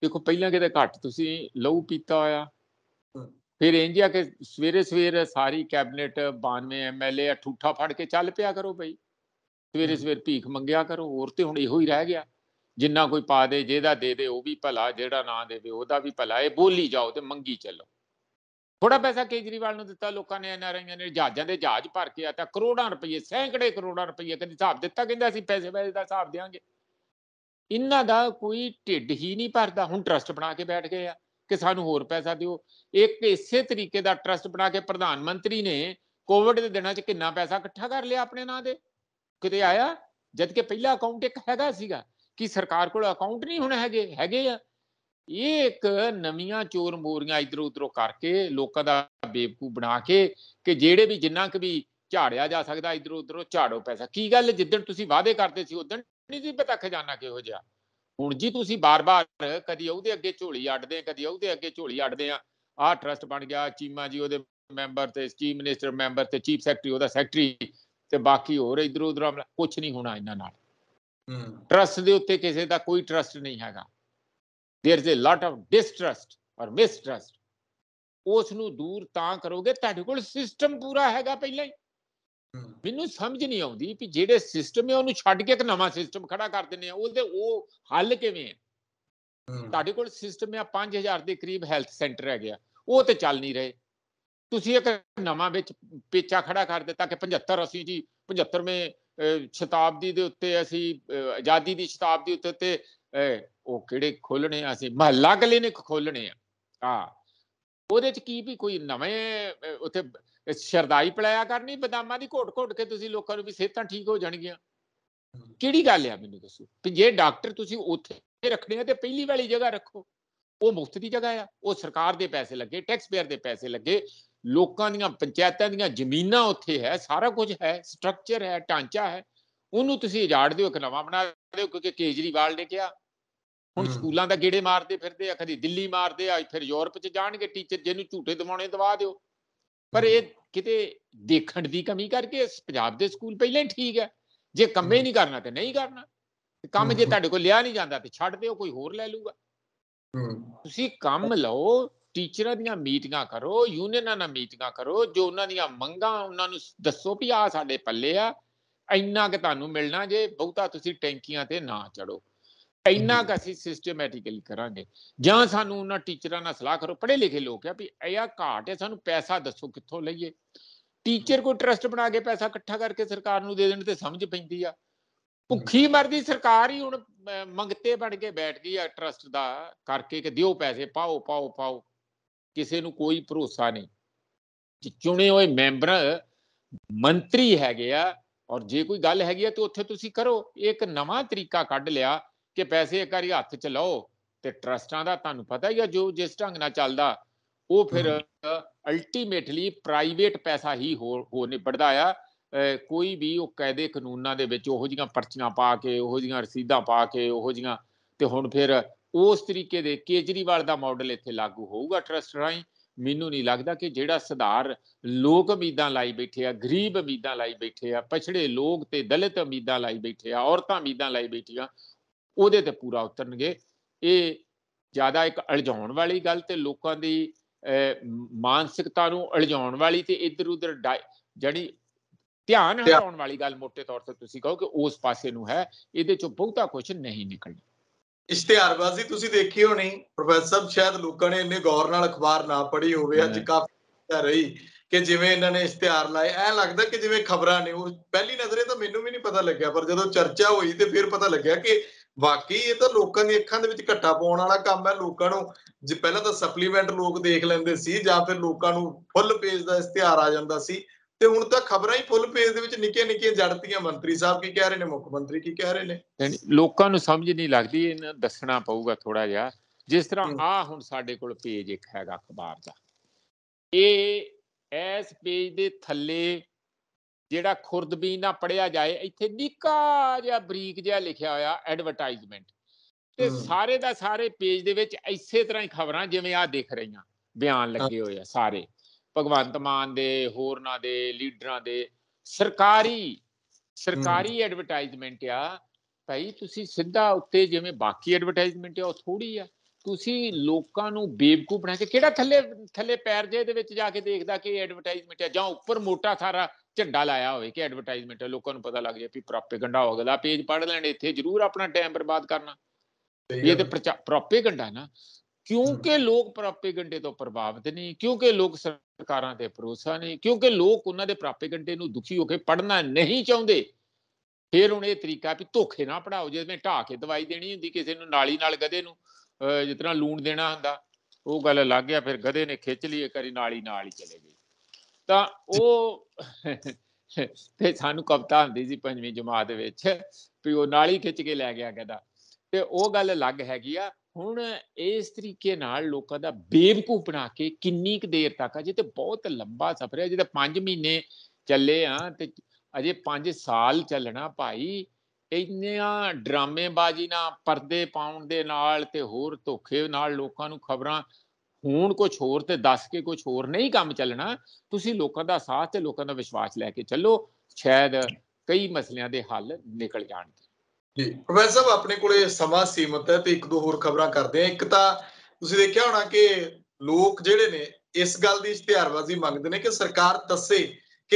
ਦੇਖੋ ਪਹਿਲਾਂ ਕਿਤੇ ਘੱਟ ਤੁਸੀਂ ਲਹੂ ਪੀਤਾ ਹੋਇਆ ਫਿਰ ਇੰਜ ਆ ਕਿ ਸਵੇਰੇ ਸਵੇਰ ਸਾਰੀ ਕੈਬਨਿਟ 92 ਐਮਐਲਏ ਠੂਠਾ ਫੜ ਕੇ ਚੱਲ ਪਿਆ ਕਰੋ ਭਾਈ ਸਵੇਰੇ ਸਵੇਰ ਭੀਖ ਮੰਗਿਆ ਕਰੋ ਹੋਰ ਤੇ ਹੁਣ ਇਹੋ ਹੀ ਰਹਿ ਗਿਆ ਜਿੰਨਾ ਕੋਈ ਪਾ ਦੇ ਜਿਹਦਾ ਦੇ ਦੇ ਉਹ ਵੀ ਭਲਾ ਜਿਹੜਾ ਨਾ ਦੇਵੇ ਉਹਦਾ ਵੀ ਭਲਾ ਇਹ ਬੋਲੀ ਜਾਓ ਤੇ ਮੰਗੀ ਚੱਲੋ ਥੋੜਾ ਪੈਸਾ ਕੇਜਰੀਵਾਲ ਨੂੰ ਦਿੱਤਾ ਲੋਕਾਂ ਨੇ ਐਨਆਰਆਈਆਂ ਨੇ ਜਹਾਜ਼ਾਂ ਦੇ ਜਹਾਜ਼ ਭਰ ਕੇ ਆਤਾ ਕਰੋੜਾਂ ਰੁਪਏ ਸੈਂਕੜੇ ਕਰੋੜਾਂ ਰੁਪਏ ਕਹਿੰਦੇ ਹਿਸਾਬ ਦਿੱਤਾ ਕਹਿੰਦਾ ਅਸੀਂ ਪੈਸੇ ਵੈਸੇ ਦਾ ਹਿਸਾਬ ਦੇਾਂਗੇ ਇਹਨਾਂ ਦਾ ਕੋਈ ਢਿੱਡ ਹੀ ਨਹੀਂ ਭਰਦਾ ਹੁਣ ਟਰਸਟ ਬਣਾ ਕੇ ਬੈਠ ਗਏ ਆ ਕਿ ਸਾਨੂੰ ਹੋਰ ਪੈਸਾ ਦਿਓ ਇੱਕ ਇਸੇ ਤਰੀਕੇ ਦਾ ਟਰਸਟ ਬਣਾ ਕੇ ਪ੍ਰਧਾਨ ਮੰਤਰੀ ਨੇ ਕੋਵਿਡ ਦੇ ਦਿਨਾਂ 'ਚ ਕਿੰਨਾ ਪੈਸਾ ਇਕੱਠਾ ਕਰ ਲਿਆ ਆਪਣੇ ਨਾਂ ਦੇ ਕਿਤੇ ਆਇਆ ਜਦ ਕਿ ਪਹਿਲਾ ਅਕਾਊਂਟ ਇੱਕ ਹੈਗਾ ਸੀਗਾ ਕਿ ਸਰਕਾਰ ਕੋਲ ਅਕਾਊਂਟ ਨਹੀਂ ਹੁਣ ਹੈਗੇ ਹੈਗੇ ਆ ਇਹ ਇੱਕ ਨਵੀਆਂ ਚੋਰ ਮੋਰੀਆਂ ਇਧਰ ਉਧਰੋਂ ਕਰਕੇ ਲੋਕਾਂ ਦਾ ਬੇਵਕੂ ਬਣਾ ਕੇ ਕਿ ਜਿਹੜੇ ਵੀ ਜਿੰਨਾ ਕੁ ਵੀ ਝਾੜਿਆ ਜਾ ਸਕਦਾ ਇਧਰ ਉਧਰੋਂ ਝਾੜੋ ਪੈਸਾ ਕੀ ਗੱਲ ਜਿੱਦਣ ਤੁਸੀਂ ਵਾਅਦੇ ਕਰਦੇ ਸੀ ਉਦੋਂ ਨਹੀਂ ਜੀ ਪਤਾ ਖਜ਼ਾਨਾ ਕਿਹੋ ਜਿਹਾ ਹੁਣ ਜੀ ਤੁਸੀਂ ਬਾਰ-ਬਾਰ ਕਦੀ ਉਹਦੇ ਅੱਗੇ ਝੋਲੀ ਅੱਡਦੇ ਕਦੀ ਉਹਦੇ ਅੱਗੇ ਝੋਲੀ ਅੱਡਦੇ ਆ ਆ ਟਰਸਟ ਬਣ ਗਿਆ ਚੀਮਾ ਜੀ ਉਹਦੇ ਮੈਂਬਰ ਤੇ ਚੀਫ ਮਿਨਿਸਟਰ ਮੈਂਬਰ ਤੇ ਚੀਫ ਸੈਕਟਰੀ ਉਹਦਾ ਸੈਕਟਰੀ ਤੇ ਬਾਕੀ ਹੋਰ ਇਧਰ ਉਧਰ ਕੁਝ ਨਹੀਂ ਹੋਣਾ ਇਹਨਾਂ ਨਾਲ ਟਰਸਟ ਦੇ ਉੱਤੇ ਕਿਸੇ ਦਾ ਕੋਈ ਟਰਸਟ ਨਹੀਂ ਹੈਗਾ there is a lot of distrust or mistrust ਉਸ ਨੂੰ ਦੂਰ ਤਾਂ ਕਰੋਗੇ ਤੁਹਾਡੇ ਕੋਲ ਸਿਸਟਮ ਪੂਰਾ ਹੈਗਾ ਪਹਿਲਾਂ ਹੀ ਮੈਨੂੰ ਸਮਝ ਨਹੀਂ ਆਉਂਦੀ ਕਿ ਜਿਹੜੇ ਸਿਸਟਮ ਹੈ ਉਹਨੂੰ ਛੱਡ ਕੇ ਇੱਕ ਨਵਾਂ ਸਿਸਟਮ ਖੜਾ ਕਰ ਦਿੰਦੇ ਆ ਉਹਦੇ ਉਹ ਹੱਲ ਕਿਵੇਂ ਹੈ ਤੁਹਾਡੇ ਕੋਲ ਸਿਸਟਮ ਹੈ 5000 ਦੇ ਕਰੀਬ ਹੈਲਥ ਸੈਂਟਰ ਹੈ ਗਿਆ ਉਹ ਤੇ ਚੱਲ ਨਹੀਂ ਰਹੇ ਤੁਸੀਂ ਇੱਕ ਨਵਾਂ ਵਿੱਚ ਪੇਚਾ ਖੜਾ ਕਰ ਦਿੱਤਾ ਕਿ 75 ਅਸੀਂ ਜੀ 75ਵੇਂ ਸ਼ਤਾਬਦੀ ਦੇ ਉੱਤੇ ਅਸੀਂ ਆਜ਼ਾਦੀ ਦੀ ਸ਼ਤਾਬਦੀ ਉੱਤੇ ਤੇ ਉਹ ਕਿਹੜੇ ਖੋਲਣੇ ਅਸੀਂ ਮਹੱਲਾ ਕਲੀਨਿਕ ਖੋਲਣੇ ਆ ਆ ਉਹਦੇ ਚ ਕੀ ਵੀ ਕੋਈ ਨਵੇਂ ਉੱਥੇ ਸ਼ਰਦਾਈ ਪਲਾਇਆ ਕਰਨੀ ਬਦਾਮਾਂ ਦੀ ਘੋਟ-ਘੋਟ ਕੇ ਤੁਸੀਂ ਲੋਕਾਂ ਨੂੰ ਵੀ ਸਿਹਤਾਂ ਠੀਕ ਹੋ ਜਾਣਗੀਆਂ ਕਿਹੜੀ ਗੱਲ ਆ ਮੈਨੂੰ ਦੱਸੋ ਤੇ ਜੇ ਡਾਕਟਰ ਤੁਸੀਂ ਉੱਥੇ ਰੱਖਣੇ ਆ ਤੇ ਪਹਿਲੀ ਵਾਲੀ ਜਗ੍ਹਾ ਰੱਖੋ ਉਹ ਮੁਫਤ ਦੀ ਜਗ੍ਹਾ ਆ ਉਹ ਸਰਕਾਰ ਦੇ ਪੈਸੇ ਲੱਗੇ ਟੈਕਸ ਪੇਅਰ ਦੇ ਪੈਸੇ ਲੱਗੇ ਲੋਕਾਂ ਦੀਆਂ ਪੰਚਾਇਤਾਂ ਦੀਆਂ ਜ਼ਮੀਨਾਂ ਉੱਥੇ ਹੈ ਸਾਰਾ ਕੁਝ ਹੈ ਸਟਰਕਚਰ ਹੈ ਢਾਂਚਾ ਹੈ ਉਹਨੂੰ ਤੁਸੀਂ ਇਜਾੜ ਦਿਓ ਇੱਕ ਨਵਾਂ ਬਣਾ ਦਿਓ ਕਿਉਂਕਿ ਕੇਜਰੀਵਾਲ ਨੇ ਕਿਹਾ ਹੁਣ ਸਕੂਲਾਂ ਦਾ ਗੇੜੇ ਮਾਰਦੇ ਫਿਰਦੇ ਆ ਕਦੀ ਦਿੱਲੀ ਮਾਰਦੇ ਆ ਫਿਰ ਯੂਰਪ ਚ ਜਾਣਗੇ ਟੀਚਰ ਜਿਹਨੂੰ ਝੂਠੇ ਦਿਵਾਉਣੇ ਦਵਾ ਦਿਓ ਪਰ ਇਹ ਕਿਤੇ ਦੇਖਣ ਦੀ ਕਮੀ ਕਰਕੇ ਪੰਜਾਬ ਦੇ ਸਕੂਲ ਪਹਿਲਾਂ ਹੀ ਠੀਕ ਹੈ ਜੇ ਕੰਮੇ ਨਹੀਂ ਕਰਨਾ ਤੇ ਨਹੀਂ ਕਰਨਾ ਕੰਮ ਜੇ ਤੁਹਾਡੇ ਕੋਲ ਲਿਆ ਨਹੀਂ ਜਾਂਦਾ ਤੇ ਛੱਡ ਦਿਓ ਕੋਈ ਹੋਰ ਲੈ ਲੂਗਾ ਤੁਸੀਂ ਕੰਮ ਲਓ ਟੀਚਰਾਂ ਦੀਆਂ ਮੀਟਿੰਗਾਂ ਕਰੋ ਯੂਨੀਅਨਾਂ ਨਾਲ ਮੀਟਿੰਗਾਂ ਕਰੋ ਜੋ ਉਹਨਾਂ ਦੀਆਂ ਮੰਗਾਂ ਉਹਨਾਂ ਨੂੰ ਦੱਸੋ ਵੀ ਆ ਸਾਡੇ ਪੱਲੇ ਆ ਇੰਨਾ ਕਿ ਤੁਹਾਨੂੰ ਮਿਲਣਾ ਜੇ ਬਹੁਤਾ ਤੁਸੀਂ ਟੈਂਕੀਆਂ ਤੇ ਨਾ ਚੜੋ ਇੰਨਾ ਕ ਅਸੀਂ ਸਿਸਟਮੈਟਿਕਲੀ ਕਰਾਂਗੇ ਜਾਂ ਸਾਨੂੰ ਉਹਨਾਂ ਟੀਚਰਾਂ ਨਾਲ ਸਲਾਹ ਕਰੋ ਪੜ੍ਹੇ ਲਿਖੇ ਲੋਕ ਆ ਵੀ ਇਹ ਆ ਘਾਟ ਹੈ ਸਾਨੂੰ ਪੈਸਾ ਦੱਸੋ ਕਿੱਥੋਂ ਲਈਏ ਟੀਚਰ ਕੋਈ ਟਰਸਟ ਬਣਾ ਕੇ ਪੈਸਾ ਇਕੱਠਾ ਕਰਕੇ ਸਰਕਾਰ ਨੂੰ ਦੇ ਦੇਣ ਤੇ ਸਮਝ ਪੈਂਦੀ ਆ ਭੁੱਖੀ ਮਰਦੀ ਸਰਕਾਰ ਹੀ ਹੁਣ ਮੰਗਤੇ ਬਣ ਕੇ ਬੈਠ ਗਈ ਆ ਟਰਸਟ ਦਾ ਕਰਕੇ ਕਿ ਦਿਓ ਪੈਸੇ ਪਾਓ ਪਾਓ ਪਾਓ ਕਿਸੇ ਨੂੰ ਕੋਈ ਭਰੋਸਾ ਨਹੀਂ ਚੁਣੇ ਹੋਏ ਮੈਂਬਰ ਮੰਤਰੀ ਹੈਗੇ ਆ ਔਰ ਜੇ ਕੋਈ ਗੱਲ ਹੈਗੀ ਆ ਤੇ ਉੱਥੇ ਤੁਸੀਂ ਕਰੋ ਇੱਕ ਨਵਾਂ ਤਰੀਕਾ ਕੱਢ ਲਿਆ ਕਿ ਪੈਸੇ ਇੱਕ ਵਾਰੀ ਹੱਥ 'ਚ ਲਓ ਤੇ ਟਰਸਟਾਂ ਦਾ ਤੁਹਾਨੂੰ ਪਤਾ ਹੀ ਆ ਜੋ ਜਿਸ ਢੰਗ ਨਾਲ ਚੱਲਦਾ ਉਹ ਫਿਰ ਅਲਟੀਮੇਟਲੀ ਪ੍ਰਾਈਵੇਟ ਪੈਸਾ ਹੀ ਹੋ ਨਿਬੜਦਾ ਆ ਕੋਈ ਵੀ ਉਹ ਕਾਇਦੇ ਕਾਨੂੰਨਾਂ ਦੇ ਵਿੱਚ ਉਹੋ ਜੀਆਂ ਪਰਚੀਆਂ ਪਾ ਕੇ ਉਹੋ ਜੀਆਂ ਰਸੀਦਾਂ ਪਾ ਕੇ ਉਹੋ ਜੀਆਂ ਤੇ ਹੁਣ ਫਿਰ ਉਸ ਤਰੀਕੇ ਦੇ ਕੇਜਰੀਵਾਲ ਦਾ ਮਾਡਲ ਇੱਥੇ ਲਾਗੂ ਹੋਊਗਾ ਟਰਸਟ ਰਾਈ ਮੈਨੂੰ ਨਹੀਂ ਲੱਗਦਾ ਕਿ ਜਿਹੜਾ ਸੁਧਾਰ ਲੋਕ ਉਮੀਦਾਂ ਲਾਈ ਬੈਠੇ ਆ ਗਰੀਬ ਉਮੀਦਾਂ ਲਾਈ ਬੈਠੇ ਆ ਪਛੜੇ ਲੋਕ ਤੇ ਦਲਿਤ ਉਮੀਦਾਂ ਲਾਈ ਬੈਠੇ ਆ ਔਰਤਾਂ ਉਮੀਦਾਂ ਲਾਈ ਬੈਠੀਆਂ ਉਹਦੇ ਤੇ ਪੂਰਾ ਉਤਰਨਗੇ ਇਹ ਜ਼ਿਆਦਾ ਇੱਕ ਅਲਝਾਉਣ ਵਾਲੀ ਗੱਲ ਤੇ ਲੋਕਾਂ ਦੀ ਮਾਨਸਿਕਤਾ ਨੂੰ ਅਲਝਾਉਣ ਵਾਲੀ ਤੇ ਇੱਧਰ ਉੱਧਰ ਜਿਹੜੀ ਧਿਆਨ ਹਟਾਉਣ ਵਾਲੀ ਗੱਲ ਮੋٹے ਤੌਰ ਤੇ ਤੁਸੀਂ ਕਹੋ ਕਿ ਉਸ ਪਾਸੇ ਨੂੰ ਹੈ ਇਹਦੇ ਚੋਂ ਬਹੁਤਾ ਕੁਝ ਨਹੀਂ ਨਿਕਲਣਾ ਇਸ਼ਤਿਹਾਰਬਾਜ਼ੀ ਤੁਸੀਂ ਦੇਖੀ ਹੋਣੀ ਪ੍ਰੋਫੈਸਰ ਸ਼ਾਇਦ ਲੋਕਾਂ ਨੇ ਇੰਨੇ ਗੌਰ ਨਾਲ ਅਖਬਾਰ ਨਾ ਪੜ੍ਹੀ ਹੋਵੇ ਅੱਜ ਕਾਫੀ ਰਹੀ ਕਿ ਜਿਵੇਂ ਇਹਨਾਂ ਨੇ ਇਸ਼ਤਿਹਾਰ ਲਾਏ ਐ ਲੱਗਦਾ ਕਿ ਜਿਵੇਂ ਖਬਰਾਂ ਨੇ ਉਹ ਪਹਿਲੀ ਨਜ਼ਰੇ ਤਾਂ ਮੈਨੂੰ ਵੀ ਨਹੀਂ ਪਤਾ ਲੱਗਿਆ ਪਰ ਜਦੋਂ ਚਰਚਾ ਹੋਈ ਤੇ ਫਿਰ ਪਤਾ ਲੱਗਿਆ ਕਿ ਵਾਕਈ ਇਹ ਤਾਂ ਲੋਕਾਂ ਦੀਆਂ ਅੱਖਾਂ ਦੇ ਵਿੱਚ ਘੱਟਾ ਪਾਉਣ ਵਾਲਾ ਕੰਮ ਹੈ ਲੋਕਾਂ ਨੂੰ ਜੇ ਪਹਿਲਾਂ ਤਾਂ ਸਪਲੀਮੈਂਟ ਲੋਕ ਦੇਖ ਲੈਂਦੇ ਸੀ ਜਾਂ ਫਿਰ ਲੋਕਾਂ ਨੂੰ ਫੁੱਲ ਪੇਜ ਦਾ ਇਸ਼ਤਿਹਾਰ ਆ ਜਾਂਦਾ ਸੀ ਤੇ ਹੁਣ ਤਾਂ ਖਬਰਾਂ ਹੀ ਫੁੱਲ ਪੇਜ ਦੇ ਵਿੱਚ ਨਿੱਕੇ ਨਿੱਕੇ ਜੜਤੀਆਂ ਮੰਤਰੀ ਸਾਹਿਬ ਕੀ ਕਹਿ ਰਹੇ ਨੇ ਮੁੱਖ ਮੰਤਰੀ ਕੀ ਕਹਿ ਰਹੇ ਨੇ ਯਾਨੀ ਲੋਕਾਂ ਨੂੰ ਸਮਝ ਨਹੀਂ ਲੱਗਦੀ ਇਹਨਾਂ ਦੱਸਣਾ ਪਊਗਾ ਥੋੜਾ ਜਿਹਾ ਜਿਸ ਤਰ੍ਹਾਂ ਆ ਹੁਣ ਸਾਡੇ ਕੋਲ ਪੇਜ ਇੱਕ ਹੈਗਾ ਅਖਬਾਰ ਦਾ ਇਹ ਇਸ ਪੇਜ ਦੇ ਥੱਲੇ ਜਿਹੜਾ ਖੁਰਦਬੀਨ ਨਾਲ ਪੜਿਆ ਜਾਏ ਇੱਥੇ ਨਿੱਕਾ ਜਿਹਾ ਬਰੀਕ ਜਿਹਾ ਲਿਖਿਆ ਹੋਇਆ ਐਡਵਰਟਾਈਜ਼ਮੈਂਟ ਤੇ ਸਾਰੇ ਦਾ ਸਾਰੇ ਪੇਜ ਦੇ ਵਿੱਚ ਇਸੇ ਤਰ੍ਹਾਂ ਹੀ ਖਬਰਾਂ ਜਿਵੇਂ ਆ ਦਿਖ ਰਹੀਆਂ ਬਿਆਨ ਲੱਗੇ ਹੋਏ ਆ ਸਾਰੇ ਭਗਵੰਤ ਮਾਨ ਦੇ ਹੋਰਨਾਂ ਦੇ ਲੀਡਰਾਂ ਦੇ ਸਰਕਾਰੀ ਸਰਕਾਰੀ ਐਡਵਰਟਾਈਜ਼ਮੈਂਟ ਆ ਭਾਈ ਤੁਸੀਂ ਸਿੱਧਾ ਉੱਤੇ ਜਿਵੇਂ ਬਾਕੀ ਐਡਵਰਟਾਈਜ਼ਮੈਂਟ ਆ ਉਹ ਥੋੜੀ ਆ ਤੁਸੀਂ ਲੋਕਾਂ ਨੂੰ ਬੇਵਕੂਫ ਬਣਾ ਕੇ ਕਿਹੜਾ ਥੱਲੇ ਥੱਲੇ ਪੈਰ ਜੇ ਦੇ ਵਿੱਚ ਜਾ ਕੇ ਦੇਖਦਾ ਕਿ ਐਡਵਰਟਾਈਜ਼ਮੈਂਟ ਹੈ ਜਾਂ ਉੱਪਰ ਮੋਟਾ ਸਾਰਾ ਝੰਡਾ ਲਾਇਆ ਹੋਵੇ ਕਿ ਐਡਵਰਟਾਈਜ਼ਮੈਂਟ ਹੈ ਲੋਕਾਂ ਨੂੰ ਪਤਾ ਲੱਗ ਜਾਏ ਵੀ ਪ੍ਰੋਪੇਗੈਂਡਾ ਹੋ ਗਿਆ ਪੇਜ ਪੜ ਲੈਣ ਇੱਥੇ ਜ਼ਰੂਰ ਆਪਣਾ ਟਾਈਮ ਬਰਬਾਦ ਕਰਨਾ ਇਹ ਤੇ ਪ੍ਰੋਪੇਗੈਂਡਾ ਨਾ ਕਿਉਂਕਿ ਲੋਕ ਪ੍ਰੋਪੇਗੈਂਡੇ ਤੋਂ ਪ੍ਰਭਾਵਿਤ ਨਹੀਂ ਕਿਉਂਕਿ ਲੋਕ ਸਰਕਾਰਾਂ ਤੇ ਭਰੋਸਾ ਨਹੀਂ ਕਿਉਂਕਿ ਲੋਕ ਉਹਨਾਂ ਦੇ ਪ੍ਰੋਪੇਗੈਂਡੇ ਨੂੰ ਦੁਖੀ ਹੋ ਕੇ ਪੜਨਾ ਨਹੀਂ ਚਾਹੁੰਦੇ ਫਿਰ ਹੁਣ ਇਹ ਤਰੀਕਾ ਵੀ ਧੋਖੇ ਨਾ ਪੜਾਓ ਜਿਵੇਂ ਢਾ ਕੇ ਦਵਾਈ ਦੇਣੀ ਹੁੰਦੀ ਕਿਸੇ ਨੂੰ ਨਾਲੀ ਨਾਲ ਗਦੇ ਨੂੰ ਜਿਤਨਾ ਲੂਣ ਦੇਣਾ ਹੁੰਦਾ ਉਹ ਗੱਲ ਲੱਗ ਗਿਆ ਫਿਰ ਗਧੇ ਨੇ ਖਿੱਚ ਲਈ ਕਰੀ ਨਾਲੀ ਨਾਲ ਹੀ ਚਲੇ ਗਈ ਤਾਂ ਉਹ ਤੇ ਸਾਨੂੰ ਕਵਤਾ ਹੁੰਦੀ ਸੀ ਪੰਜਵੀਂ ਜਮਾਤ ਦੇ ਵਿੱਚ ਵੀ ਉਹ ਨਾਲੀ ਖਿੱਚ ਕੇ ਲੈ ਗਿਆ ਗਦਾ ਤੇ ਉਹ ਗੱਲ ਅਲੱਗ ਹੈਗੀ ਆ ਹੁਣ ਇਸ ਤਰੀਕੇ ਨਾਲ ਲੋਕਾਂ ਦਾ ਬੇਵਕੂਫ ਬਣਾ ਕੇ ਕਿੰਨੀ ਕੁ ਦੇਰ ਤੱਕ ਅਜੇ ਤੇ ਬਹੁਤ ਲੰਬਾ ਸਫ਼ਰ ਹੈ ਜਿਹਦੇ 5 ਮਹੀਨੇ ਚੱਲੇ ਆ ਤੇ ਅਜੇ 5 ਸਾਲ ਚੱਲਣਾ ਭਾਈ ਇੰਨੀਆਂ ਡਰਾਮੇਬਾਜ਼ੀ ਨਾਲ ਪਰਦੇ ਪਾਉਣ ਦੇ ਨਾਲ ਤੇ ਹੋਰ ਧੋਖੇ ਨਾਲ ਲੋਕਾਂ ਨੂੰ ਖਬਰਾਂ ਹੋਣ ਕੁਝ ਹੋਰ ਤੇ ਦੱਸ ਕੇ ਕੁਝ ਹੋਰ ਨਹੀਂ ਕੰਮ ਚੱਲਣਾ ਤੁਸੀਂ ਲੋਕਾਂ ਦਾ ਸਾਥ ਤੇ ਲੋਕਾਂ ਦਾ ਵਿਸ਼ਵਾਸ ਲੈ ਕੇ ਚੱਲੋ ਸ਼ਾਇਦ ਕਈ ਮਸਲਿਆਂ ਦੇ ਹੱਲ ਨਿਕਲ ਜਾਣਗੇ ਜੀ ਪ੍ਰੋਫੈਸਰ ਸਾਹਿਬ ਆਪਣੇ ਕੋਲੇ ਸਮਾਂ ਸੀਮਤ ਹੈ ਤੇ ਇੱਕ ਦੋ ਹੋਰ ਖਬਰਾਂ ਕਰਦੇ ਆ ਇੱਕ ਤਾਂ ਤੁਸੀਂ ਦੇਖਿਆ ਹੋਣਾ ਕਿ ਲੋਕ ਜਿਹੜੇ ਨੇ ਇਸ ਗੱਲ ਦੀ ਇਸ਼ਤਿਹਾਰਬਾਜ਼ੀ ਮੰਗਦੇ ਨੇ ਕਿ ਸਰਕਾਰ ਦੱਸੇ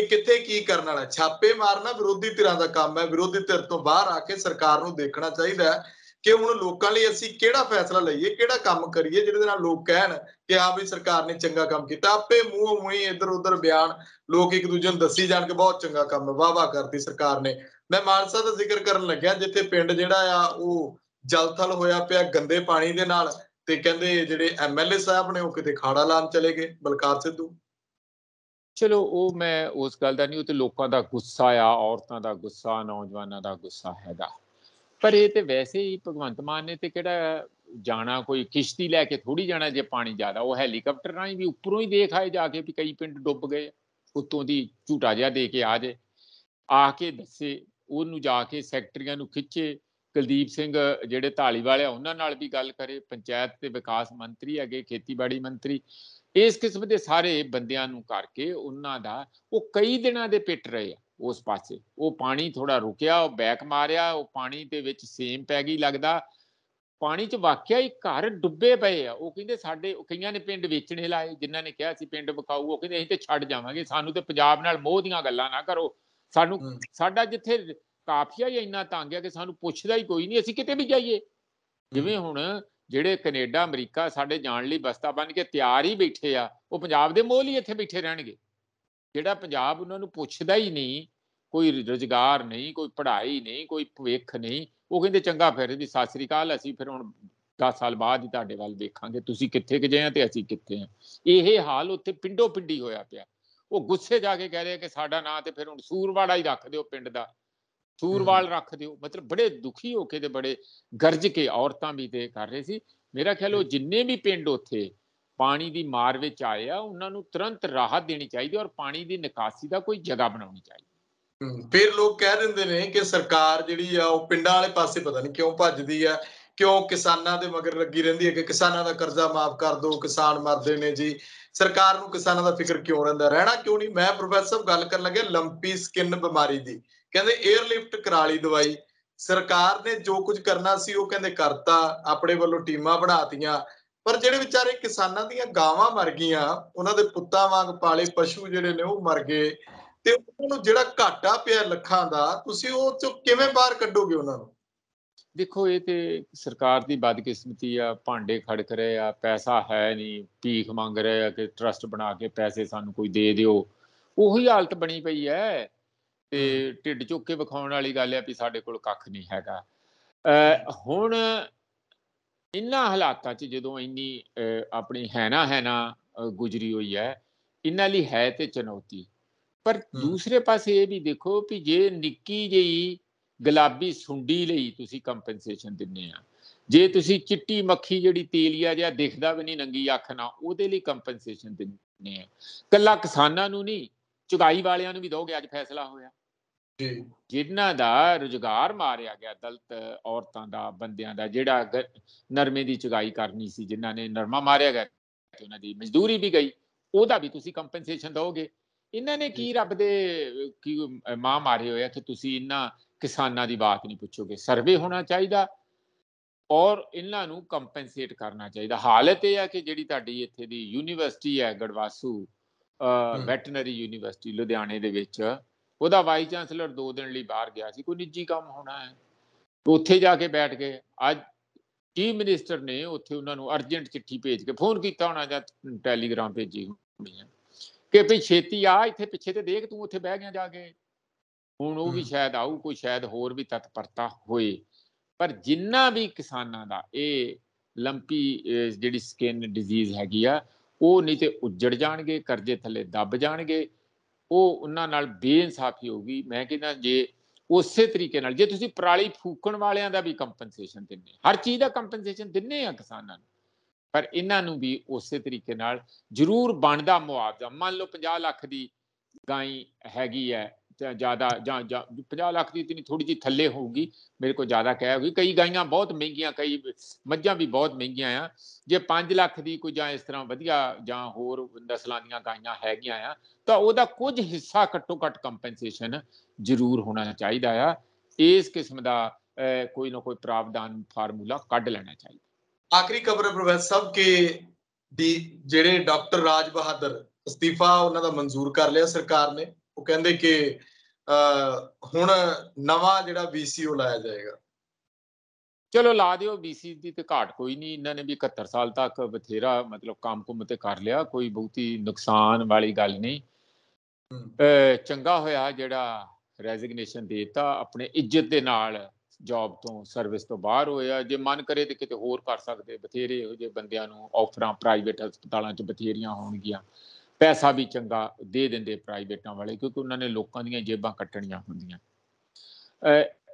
ਕਿ ਕਿੱਥੇ ਕੀ ਕਰਨ ਵਾਲਾ ਛਾਪੇ ਮਾਰਨਾ ਵਿਰੋਧੀ ਧਿਰਾਂ ਦਾ ਕੰਮ ਹੈ ਵਿਰੋਧੀ ਧਿਰ ਤੋਂ ਬਾਹਰ ਆ ਕੇ ਸਰਕਾਰ ਨੂੰ ਦੇਖਣਾ ਚਾਹੀਦਾ ਹੈ ਕਿ ਹੁਣ ਲੋਕਾਂ ਲਈ ਅਸੀਂ ਕਿਹੜਾ ਫੈਸਲਾ ਲਈਏ ਕਿਹੜਾ ਕੰਮ ਕਰੀਏ ਜਿਹਦੇ ਨਾਲ ਲੋਕ ਕਹਿਣ ਕਿ ਆ ਵੀ ਸਰਕਾਰ ਨੇ ਚੰਗਾ ਕੰਮ ਕੀਤਾ ਆਪੇ ਮੂੰਹ ਮੂੰਹੀ ਇੱਧਰ ਉੱਧਰ ਬਿਆਨ ਲੋਕ ਇੱਕ ਦੂਜੇ ਨੂੰ ਦੱਸੀ ਜਾਣ ਕਿ ਬਹੁਤ ਚੰਗਾ ਕੰਮ ਵਾਹ ਵਾਹ ਕਰਦੀ ਸਰਕਾਰ ਨੇ ਮੈਂ ਮਾਨਸਾ ਦਾ ਜ਼ਿਕਰ ਕਰਨ ਲੱਗਿਆ ਜਿੱਥੇ ਪਿੰਡ ਜਿਹੜਾ ਆ ਉਹ ਜਲਥਲ ਹੋਇਆ ਪਿਆ ਗੰਦੇ ਪਾਣੀ ਦੇ ਨਾਲ ਤੇ ਕਹਿੰਦੇ ਜਿਹੜੇ ਐਮਐਲਏ ਸਾਹਿਬ ਨੇ ਉਹ ਕਿਤੇ ਖਾੜਾ ਲਾਣ ਚਲੇ ਗਏ ਬਲਕਾਰ ਸਿੱਧੂ ਚਲੋ ਉਹ ਮੈਂ ਉਸ ਗੱਲ ਦਾ ਨਹੀਂ ਉਹ ਤੇ ਲੋਕਾਂ ਦਾ ਗੁੱਸਾ ਆ ਔਰਤਾਂ ਦਾ ਗੁੱਸਾ ਨੌਜਵਾਨਾਂ ਦਾ ਗੁੱਸਾ ਹੈਗਾ ਪਰ ਇਹ ਤੇ ਵੈਸੇ ਹੀ ਭਗਵੰਤ ਮਾਨ ਨੇ ਤੇ ਕਿਹੜਾ ਜਾਣਾ ਕੋਈ ਕਿਸ਼ਤੀ ਲੈ ਕੇ ਥੋੜੀ ਜਾਣਾ ਜੇ ਪਾਣੀ ਜ਼ਿਆਦਾ ਉਹ ਹੈਲੀਕਾਪਟਰ ਨਾਲ ਵੀ ਉੱਪਰੋਂ ਹੀ ਦੇਖ ਆਏ ਜਾ ਕੇ ਵੀ ਕਈ ਪਿੰਡ ਡੁੱਬ ਗਏ ਉਤੋਂ ਦੀ ਝੂਟਾ ਜਿਆ ਦੇ ਕੇ ਆ ਜੇ ਆ ਕੇ ਦੱਸੇ ਉਹਨੂੰ ਜਾ ਕੇ ਸੈਕਟਰੀਆਂ ਨੂੰ ਖਿੱਚੇ ਕੁਲਦੀਪ ਸਿੰਘ ਜਿਹੜੇ ਢਾਲੀ ਵਾਲੇ ਉਹਨਾਂ ਨਾਲ ਵੀ ਗੱਲ ਕਰੇ ਪੰਚਾਇਤ ਤੇ ਵਿਕਾਸ ਮੰਤਰੀ ਅਗੇ ਖੇਤੀਬਾੜੀ ਮੰਤਰੀ ਇਸ ਕਿਸਮ ਦੇ ਸਾਰੇ ਬੰਦਿਆਂ ਨੂੰ ਕਰਕੇ ਉਹਨਾਂ ਦਾ ਉਹ ਕਈ ਦਿਨਾਂ ਦੇ ਪਿੱਟ ਰਹੇ ਆ ਉਸ ਪਾਸੇ ਉਹ ਪਾਣੀ ਥੋੜਾ ਰੁਕਿਆ ਉਹ ਬੈਕ ਮਾਰਿਆ ਉਹ ਪਾਣੀ ਦੇ ਵਿੱਚ ਸੇਮ ਪੈ ਗਈ ਲੱਗਦਾ ਪਾਣੀ 'ਚ ਵਾਕਿਆ ਹੀ ਘਰ ਡੁੱਬੇ ਪਏ ਆ ਉਹ ਕਹਿੰਦੇ ਸਾਡੇ ਕਈਆਂ ਨੇ ਪਿੰਡ ਵੇਚਣੇ ਲਾਏ ਜਿਨ੍ਹਾਂ ਨੇ ਕਿਹਾ ਸੀ ਪਿੰਡ ਵਿਕਾਊ ਉਹ ਕਹਿੰਦੇ ਅਸੀਂ ਤੇ ਛੱਡ ਜਾਵਾਂਗੇ ਸਾਨੂੰ ਤੇ ਪੰਜਾਬ ਨਾਲ ਮੋਹ ਦੀਆਂ ਗੱਲਾਂ ਨਾ ਕਰੋ ਸਾਨੂੰ ਸਾਡਾ ਜਿੱਥੇ ਕਾਫੀਆ ਹੀ ਇੰਨਾ ਤੰਗ ਆ ਕਿ ਸਾਨੂੰ ਪੁੱਛਦਾ ਹੀ ਕੋਈ ਨਹੀਂ ਅਸੀਂ ਕਿਤੇ ਵੀ ਜਾਈਏ ਜਿਵੇਂ ਹੁਣ ਜਿਹੜੇ ਕੈਨੇਡਾ ਅਮਰੀਕਾ ਸਾਡੇ ਜਾਣ ਲਈ ਬਸਤਾ ਬਣ ਕੇ ਤਿਆਰ ਹੀ ਬੈਠੇ ਆ ਉਹ ਪੰਜਾਬ ਦੇ ਮੋਲ ਹੀ ਇੱਥੇ ਬੈਠੇ ਰਹਿਣਗੇ ਜਿਹੜਾ ਪੰਜਾਬ ਉਹਨਾਂ ਨੂੰ ਪੁੱਛਦਾ ਹੀ ਨਹੀਂ ਕੋਈ ਰੋਜ਼ਗਾਰ ਨਹੀਂ ਕੋਈ ਪੜ੍ਹਾਈ ਨਹੀਂ ਕੋਈ ਭਵਿੱਖ ਨਹੀਂ ਉਹ ਕਹਿੰਦੇ ਚੰਗਾ ਫਿਰ ਜੀ ਸਤਿ ਸ੍ਰੀ ਅਕਾਲ ਅਸੀਂ ਫਿਰ ਹੁਣ 10 ਸਾਲ ਬਾਅਦ ਹੀ ਤੁਹਾਡੇ ਵੱਲ ਦੇਖਾਂਗੇ ਤੁਸੀਂ ਕਿੱਥੇ ਗਏ ਆ ਤੇ ਅਸੀਂ ਕਿੱਥੇ ਆ ਇਹ ਹਾਲ ਉੱਥੇ ਪਿੰਡੋ ਪਿੰਡੀ ਹੋਇਆ ਪਿਆ ਉਹ ਗੁੱਸੇ ਜਾ ਕੇ ਕਹਿ ਰਿਹਾ ਕਿ ਸਾਡਾ ਨਾਂ ਤੇ ਫਿਰ ਹੁਣ ਸੂਰਵਾੜਾ ਹੀ ਰੱਖ ਦਿਓ ਪਿੰਡ ਦਾ ਸੂਰਵਾਲ ਰੱਖ ਦਿਓ ਮਤਲਬ ਬੜੇ ਦੁਖੀ ਹੋ ਕੇ ਤੇ ਬੜੇ ਗਰਜ ਕੇ ਔਰਤਾਂ ਵੀ ਤੇ ਕਰ ਰਹੇ ਸੀ ਮੇਰਾ ਖਿਆਲ ਉਹ ਜਿੰਨੇ ਵੀ ਪਿੰਡ ਉੱਥੇ ਪਾਣੀ ਦੀ ਮਾਰ ਵਿੱਚ ਆਏ ਆ ਉਹਨਾਂ ਨੂੰ ਤੁਰੰਤ ਰਾਹਤ ਦੇਣੀ ਚਾਹੀਦੀ ਔਰ ਪਾਣੀ ਦੀ ਨਿਕਾਸੀ ਦਾ ਕੋਈ ਜਗ੍ਹਾ ਬਣਾਉਣੀ ਚਾਹੀਦੀ ਫਿਰ ਲੋਕ ਕਹਿ ਦਿੰਦੇ ਨੇ ਕਿ ਸਰਕਾਰ ਜਿਹੜੀ ਆ ਉਹ ਪਿੰਡਾਂ ਵਾਲੇ ਪਾਸੇ ਪਤਾ ਨਹੀਂ ਕਿਉਂ ਭੱਜਦੀ ਆ ਕਿਉਂ ਕਿਸਾਨਾਂ ਦੇ ਮਗਰ ਲੱਗੀ ਰਹਿੰਦੀ ਹੈ ਕਿ ਕਿਸਾਨਾਂ ਦਾ ਕਰਜ਼ਾ ਮਾਫ ਕਰ ਦਿਓ ਕਿਸਾਨ ਮਰਦੇ ਨੇ ਜੀ ਸਰਕਾਰ ਨੂੰ ਕਿਸਾਨਾਂ ਦਾ ਫਿਕਰ ਕਿਉਂ ਰਹਿੰਦਾ ਰਹਿਣਾ ਕਿਉਂ ਨਹੀਂ ਮੈਂ ਪ੍ਰੋਫੈਸਰ ਗੱਲ ਕਰਨ ਲੱਗਿਆ ਲੰਪੀ ਸਕਿਨ ਬਿਮਾਰੀ ਦੀ ਕਹਿੰਦੇ 에ਅਰਲਿਫਟ ਕਰਾ ਲਈ ਦਵਾਈ ਸਰਕਾਰ ਨੇ ਜੋ ਕੁਝ ਕਰਨਾ ਸੀ ਉਹ ਕਹਿੰਦੇ ਕਰਤਾ ਆਪਣੇ ਵੱਲੋਂ ਟੀਮਾਂ ਬਣਾਤੀਆਂ ਪਰ ਜਿਹੜੇ ਵਿਚਾਰੇ ਕਿਸਾਨਾਂ ਦੀਆਂ ਗਾਵਾਂ ਮਰ ਗਈਆਂ ਉਹਨਾਂ ਦੇ ਪੁੱਤਾਂ ਵਾਂਗ ਪਾਲੇ ਪਸ਼ੂ ਜਿਹੜੇ ਨੇ ਉਹ ਮਰ ਗਏ ਤੇ ਉਹਨਾਂ ਨੂੰ ਜਿਹੜਾ ਘਾਟਾ ਪਿਆ ਲੱਖਾਂ ਦਾ ਤੁਸੀਂ ਉਹ ਚੋਂ ਕਿਵੇਂ ਬਾਹਰ ਕੱਢੋਗੇ ਉਹਨਾਂ ਨੂੰ ਦੇਖੋ ਇਹ ਤੇ ਸਰਕਾਰ ਦੀ ਬਦਕਿਸਮਤੀ ਆ ਭਾਂਡੇ ਖੜਕ ਰਹੇ ਆ ਪੈਸਾ ਹੈ ਨਹੀਂ ਭੀਖ ਮੰਗ ਰਹੇ ਆ ਕਿ ਟਰਸਟ ਬਣਾ ਕੇ ਪੈਸੇ ਸਾਨੂੰ ਕੋਈ ਦੇ ਦਿਓ ਉਹੀ ਹਾਲਤ ਬਣੀ ਪਈ ਐ ਤੇ ਢਿੱਡ ਚੁੱਕ ਕੇ ਵਿਖਾਉਣ ਵਾਲੀ ਗੱਲ ਹੈ ਵੀ ਸਾਡੇ ਕੋਲ ਕੱਖ ਨਹੀਂ ਹੈਗਾ ਹੁਣ ਇੰਨਾ ਹਾਲਾਤਾਂ 'ਚ ਜਦੋਂ ਇੰਨੀ ਆਪਣੀ ਹੈ ਨਾ ਹੈ ਨਾ ਗੁਜਰੀ ਹੋਈ ਹੈ ਇੰਨਾਂ ਲਈ ਹੈ ਤੇ ਚੁਣੌਤੀ ਪਰ ਦੂਸਰੇ ਪਾਸੇ ਇਹ ਵੀ ਦੇਖੋ ਵੀ ਜੇ ਨਿੱਕੀ ਜਿਹੀ ਗੁਲਾਬੀ ਸੁੰਡੀ ਲਈ ਤੁਸੀਂ ਕੰਪਨਸੇਸ਼ਨ ਦਿੰਨੇ ਆ ਜੇ ਤੁਸੀਂ ਚਿੱਟੀ ਮੱਖੀ ਜਿਹੜੀ ਤੇਲੀਆ ਜਿਹਾ ਦਿਖਦਾ ਵੀ ਨਹੀਂ ਨੰਗੀ ਅੱਖ ਨਾਲ ਉਹਦੇ ਲਈ ਕੰਪਨਸੇਸ਼ਨ ਦਿੰਨੇ ਆ ਕੱਲਾ ਕਿਸਾਨਾਂ ਨੂੰ ਨਹੀਂ ਚੁਗਾਈ ਵਾਲਿਆਂ ਨੂੰ ਵੀ ਦੋਗੇ ਅੱਜ ਫੈਸਲਾ ਹੋਇਆ ਜੀ ਜਿਨ੍ਹਾਂ ਦਾ ਰੁਜ਼ਗਾਰ ਮਾਰਿਆ ਗਿਆ ਦਲਤ ਔਰਤਾਂ ਦਾ ਬੰਦਿਆਂ ਦਾ ਜਿਹੜਾ ਨਰਮੇ ਦੀ ਚੁਗਾਈ ਕਰਨੀ ਸੀ ਜਿਨ੍ਹਾਂ ਨੇ ਨਰਮਾ ਮਾਰਿਆ ਗਿਆ ਤੇ ਉਹਨਾਂ ਦੀ ਮਜ਼ਦੂਰੀ ਵੀ ਗਈ ਉਹਦਾ ਵੀ ਤੁਸੀਂ ਕੰਪਨਸੇਸ਼ਨ ਦੋਗੇ ਇਹਨਾਂ ਨੇ ਕੀ ਰੱਬ ਦੇ ਕੀ ਮਾਂ ਮਾਰੇ ਹੋਇਆ ਕਿ ਤੁਸੀਂ ਇਹਨਾਂ ਕਿਸਾਨਾਂ ਦੀ ਬਾਤ ਨਹੀਂ ਪੁੱਛੋਗੇ ਸਰਵੇ ਹੋਣਾ ਚਾਹੀਦਾ ਔਰ ਇਹਨਾਂ ਨੂੰ ਕੰਪਨਸੇਟ ਕਰਨਾ ਚਾਹੀਦਾ ਹਾਲਤ ਇਹ ਹੈ ਕਿ ਜਿਹੜੀ ਤੁਹਾਡੀ ਇੱਥੇ ਦੀ ਯੂਨੀਵਰਸਿਟੀ ਹੈ ਗੜਵਾਸੂ ਵੈਟਰਨਰੀ ਯੂਨੀਵਰਸਿਟੀ ਲੁਧਿਆਣੇ ਦੇ ਵਿੱਚ ਉਹਦਾ ਵਾਈਸ ਚਾਂਸਲਰ 2 ਦਿਨ ਲਈ ਬਾਹਰ ਗਿਆ ਸੀ ਕੋਈ ਨਿੱਜੀ ਕੰਮ ਹੋਣਾ ਹੈ ਉੱਥੇ ਜਾ ਕੇ ਬੈਠ ਕੇ ਅੱਜ ਕੀ ਮਿਨਿਸਟਰ ਨੇ ਉੱਥੇ ਉਹਨਾਂ ਨੂੰ ਅਰਜੈਂਟ ਚਿੱਠੀ ਭੇਜ ਕੇ ਫੋਨ ਕੀਤਾ ਹੋਣਾ ਜਾਂ ਟੈਲੀਗ੍ਰਾਮ ਭੇਜੀ ਹੋਣੀ ਹੈ ਕਿ ਭਈ ਛੇਤੀ ਆ ਇੱਥੇ ਪਿੱਛੇ ਤੇ ਦੇਖ ਤੂੰ ਉੱਥੇ ਬਹਿ ਗਿਆ ਜਾ ਕੇ ਹੁਣ ਉਹ ਵੀ ਸ਼ਾਇਦ ਆਊ ਕੋਈ ਸ਼ਾਇਦ ਹੋਰ ਵੀ ਤਤਪਰਤਾ ਹੋਏ ਪਰ ਜਿੰਨਾ ਵੀ ਕਿਸਾਨਾਂ ਦਾ ਇਹ ਲੰਪੀ ਜਿਹੜੀ ਸਕਿਨ ਡਿਜ਼ੀਜ਼ ਹੈਗੀ ਆ ਉਹ ਨਹੀਂ ਤੇ ਉੱਜੜ ਜਾਣਗੇ ਕਰਜ਼ੇ ਥੱਲੇ ਦੱਬ ਜਾਣਗੇ ਉਹ ਉਹਨਾਂ ਨਾਲ ਬੇਇਨਸਾਫੀ ਹੋਊਗੀ ਮੈਂ ਕਹਿੰਦਾ ਜੇ ਉਸੇ ਤਰੀਕੇ ਨਾਲ ਜੇ ਤੁਸੀਂ ਪਰਾਲੀ ਫੂਕਣ ਵਾਲਿਆਂ ਦਾ ਵੀ ਕੰਪਨਸੇਸ਼ਨ ਦਿੰਦੇ ਹਰ ਚੀਜ਼ ਦਾ ਕੰਪਨਸੇਸ਼ਨ ਦਿੰਨੇ ਆ ਕਿਸਾਨਾਂ ਨੂੰ ਪਰ ਇਹਨਾਂ ਨੂੰ ਵੀ ਉਸੇ ਤਰੀਕੇ ਨਾਲ ਜ਼ਰੂਰ ਬਣਦਾ ਮੁਆਵਜ਼ਾ ਮੰਨ ਲਓ 50 ਲੱਖ ਦੀ ਗਾਈ ਹੈਗੀ ਹੈ ਜ਼ਿਆਦਾ ਜਾਂ 50 ਲੱਖ ਦੀ ਇਤਨੀ ਥੋੜੀ ਜੀ ਥੱਲੇ ਹੋਊਗੀ ਮੇਰੇ ਕੋਲ ਜ਼ਿਆਦਾ ਕਹਿ ਹੋਗੀ ਕਈ ਗਾਈਆਂ ਬਹੁਤ ਮਹਿੰਗੀਆਂ ਕਈ ਮੱਝਾਂ ਵੀ ਬਹੁਤ ਮਹਿੰਗੀਆਂ ਆ ਜੇ 5 ਲੱਖ ਦੀ ਕੋਈ ਜਾਂ ਇਸ ਤਰ੍ਹਾਂ ਵਧੀਆ ਜਾਂ ਹੋਰ ਨਸਲਾਂ ਦੀਆਂ ਗਾਈਆਂ ਹੈਗੀਆਂ ਆ ਤਾਂ ਉਹਦਾ ਕੁਝ ਹਿੱਸਾ ਘੱਟੋ ਘੱਟ ਕੰਪਨਸੇਸ਼ਨ ਜ਼ਰੂਰ ਹੋਣਾ ਚਾਹੀਦਾ ਆ ਇਸ ਕਿਸਮ ਦਾ ਕੋਈ ਨਾ ਕੋਈ ਪ੍ਰਾਵਧਾਨ ਫਾਰਮੂਲਾ ਕੱਢ ਲੈਣਾ ਚਾਹੀਦਾ ਆਖਰੀ ਖਬਰ ਪ੍ਰੋਫੈਸਰ ਸਾਹਿਬ ਕਿ ਦੀ ਜਿਹੜੇ ਡਾਕਟਰ ਰਾਜ ਬਹਾਦਰ ਅਸਤੀਫਾ ਉਹਨਾਂ ਦਾ ਮਨਜ਼ੂਰ ਕਰ ਲਿਆ ਸਰਕਾਰ ਨੇ ਉਹ ਕਹਿੰਦੇ ਕਿ ਹੁਣ ਨਵਾਂ ਜਿਹੜਾ ਬੀਸੀਓ ਲਾਇਆ ਜਾਏਗਾ ਚਲੋ ਲਾ ਦਿਓ ਬੀਸੀ ਦੀ ਤੇ ਘਾਟ ਕੋਈ ਨਹੀਂ ਇਹਨਾਂ ਨੇ ਵੀ 71 ਸਾਲ ਤੱਕ ਬਥੇਰਾ ਮਤਲਬ ਕੰਮ ਕੁਮ ਤੇ ਕਰ ਲਿਆ ਕੋਈ ਬਹੁਤੀ ਨੁਕਸਾਨ ਵਾਲੀ ਗੱਲ ਨਹੀਂ ਚੰਗਾ ਹੋਇਆ ਜਿਹੜਾ ਰੈਜ਼ਿਗਨੇਸ਼ਨ ਦਿੱਤਾ ਆਪਣੇ ਇੱਜ਼ਤ ਦੇ ਨਾਲ ਜੌਬ ਤੋਂ ਸਰਵਿਸ ਤੋਂ ਬਾਹਰ ਹੋਇਆ ਜੇ ਮਨ ਕਰੇ ਤੇ ਕਿਤੇ ਹੋਰ ਕਰ ਸਕਦੇ ਬਥੇਰੇ ਇਹੋ ਜਿਹੇ ਬੰਦਿਆਂ ਨੂੰ ਆਫਰਾਂ ਪ੍ਰਾਈਵੇਟ ਹਸਪਤਾਲਾਂ 'ਚ ਬਥੇਰੀਆਂ ਹੋਣਗੀਆਂ ਪੈਸਾ ਵੀ ਚੰਗਾ ਦੇ ਦਿੰਦੇ ਪ੍ਰਾਈਵੇਟਾਂ ਵਾਲੇ ਕਿਉਂਕਿ ਉਹਨਾਂ ਨੇ ਲੋਕਾਂ ਦੀਆਂ ਜੇਬਾਂ ਕੱਟਣੀਆਂ ਹੁੰਦੀਆਂ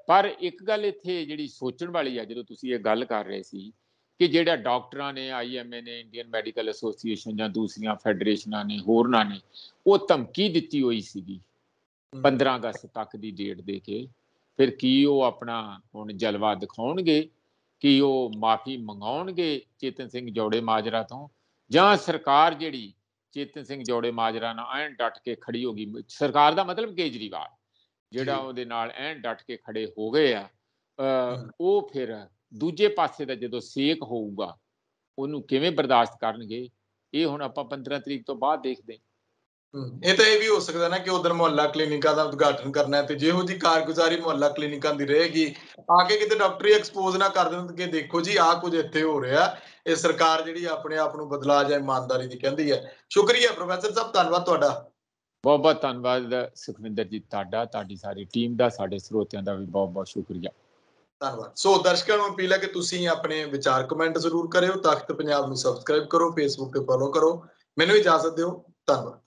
ਪਰ ਇੱਕ ਗੱਲ ਇੱਥੇ ਜਿਹੜੀ ਸੋਚਣ ਵਾਲੀ ਆ ਜਦੋਂ ਤੁਸੀਂ ਇਹ ਗੱਲ ਕਰ ਰਹੇ ਸੀ ਕਿ ਜਿਹੜਾ ਡਾਕਟਰਾਂ ਨੇ ਆਈਐਮਏ ਨੇ ਇੰਡੀਅਨ ਮੈਡੀਕਲ ਐਸੋਸੀਏਸ਼ਨ ਜਾਂ ਦੂਸਰੀਆਂ ਫੈਡਰੇਸ਼ਨਾਂ ਨੇ ਹੋਰਨਾਂ ਨੇ ਉਹ ਧਮਕੀ ਦਿੱਤੀ ਹੋਈ ਸੀਗੀ 15 ਅਗਸਤ ਤੱਕ ਦੀ ਡੇਟ ਦੇ ਕੇ ਫਿਰ ਕੀ ਉਹ ਆਪਣਾ ਹੁਣ ਜਲਵਾ ਦਿਖਾਉਣਗੇ ਕਿ ਉਹ ਮਾਫੀ ਮੰਗਾਉਣਗੇ ਚੇਤਨ ਸਿੰਘ ਜੋੜੇ ਮਾਜਰਾ ਤੋਂ ਜਾਂ ਸਰਕਾਰ ਜਿਹੜੀ ਚੇਤਨ ਸਿੰਘ ਜੋੜੇ ਮਾਜਰਾ ਨਾਲ ਐਨ ਡਟ ਕੇ ਖੜੀ ਹੋ ਗਈ ਸਰਕਾਰ ਦਾ ਮਤਲਬ ਕੇਜਰੀਵਾਲ ਜਿਹੜਾ ਉਹਦੇ ਨਾਲ ਐਨ ਡਟ ਕੇ ਖੜੇ ਹੋ ਗਏ ਆ ਉਹ ਫਿਰ ਦੂਜੇ ਪਾਸੇ ਦਾ ਜਦੋਂ ਸੇਕ ਹੋਊਗਾ ਉਹਨੂੰ ਕਿਵੇਂ ਬਰਦਾਸ਼ਤ ਕਰਨਗੇ ਇਹ ਹੁਣ ਆਪਾਂ 15 ਤਰੀਕ ਤੋਂ ਬਾਅਦ ਦੇਖਦੇ ਹਾਂ ਇਹ ਤਾਂ ਇਹ ਵੀ ਹੋ ਸਕਦਾ ਨਾ ਕਿ ਉਧਰ ਮੁਹੱਲਾ ਕਲੀਨਿਕਾਂ ਦਾ ਉਦਘਾਟਨ ਕਰਨਾ ਹੈ ਤੇ ਜਿਹੋ ਜੀ ਕਾਰਗੁਜ਼ਾਰੀ ਮੁਹੱਲਾ ਕਲੀਨਿਕਾਂ ਦੀ ਰਹੇਗੀ ਆ ਕੇ ਕਿਤੇ ਡਾਕਟਰੀ ਐਕਸਪੋਜ਼ ਨਾ ਕਰ ਦੇਣ ਕਿ ਦੇਖੋ ਜੀ ਆ ਕੁਝ ਇੱਥੇ ਹੋ ਰਿਹਾ ਇਹ ਸਰਕਾਰ ਜਿਹੜੀ ਆਪਣੇ ਆਪ ਨੂੰ ਬਦਲਾ ਜਾਏ ਇਮਾਨਦਾਰੀ ਦੀ ਕਹਿੰਦੀ ਹੈ ਸ਼ੁਕਰੀਆ ਪ੍ਰੋਫੈਸਰ ਸਾਹਿਬ ਧੰਨਵਾਦ ਤੁਹਾਡਾ ਬਹੁਤ ਬਹੁਤ ਧੰਨਵਾਦ ਸੁਖਵਿੰਦਰ ਜੀ ਤੁਹਾਡਾ ਤੁਹਾਡੀ ਸਾਰੀ ਟੀਮ ਦਾ ਸਾਡੇ ਸਰੋਤਿਆਂ ਦਾ ਵੀ ਬਹੁਤ ਬਹੁਤ ਸ਼ੁਕਰੀਆ ਧੰਨਵਾਦ ਸੋ ਦਰਸ਼ਕਾਂ ਨੂੰ ਅਪੀਲ ਹੈ ਕਿ ਤੁਸੀਂ ਆਪਣੇ ਵਿਚਾਰ ਕਮੈਂਟ ਜ਼ਰੂਰ ਕਰਿਓ ਤਖਤ ਪੰਜਾਬ ਨੂੰ ਸਬਸਕ੍ਰਾਈਬ ਕਰੋ ਫੇਸਬੁੱਕ ਤੇ ਫੋਲੋ ਕਰੋ ਮੈਨੂੰ ਇਜਾਜ਼ਤ ਦਿਓ ਧੰਨਵਾਦ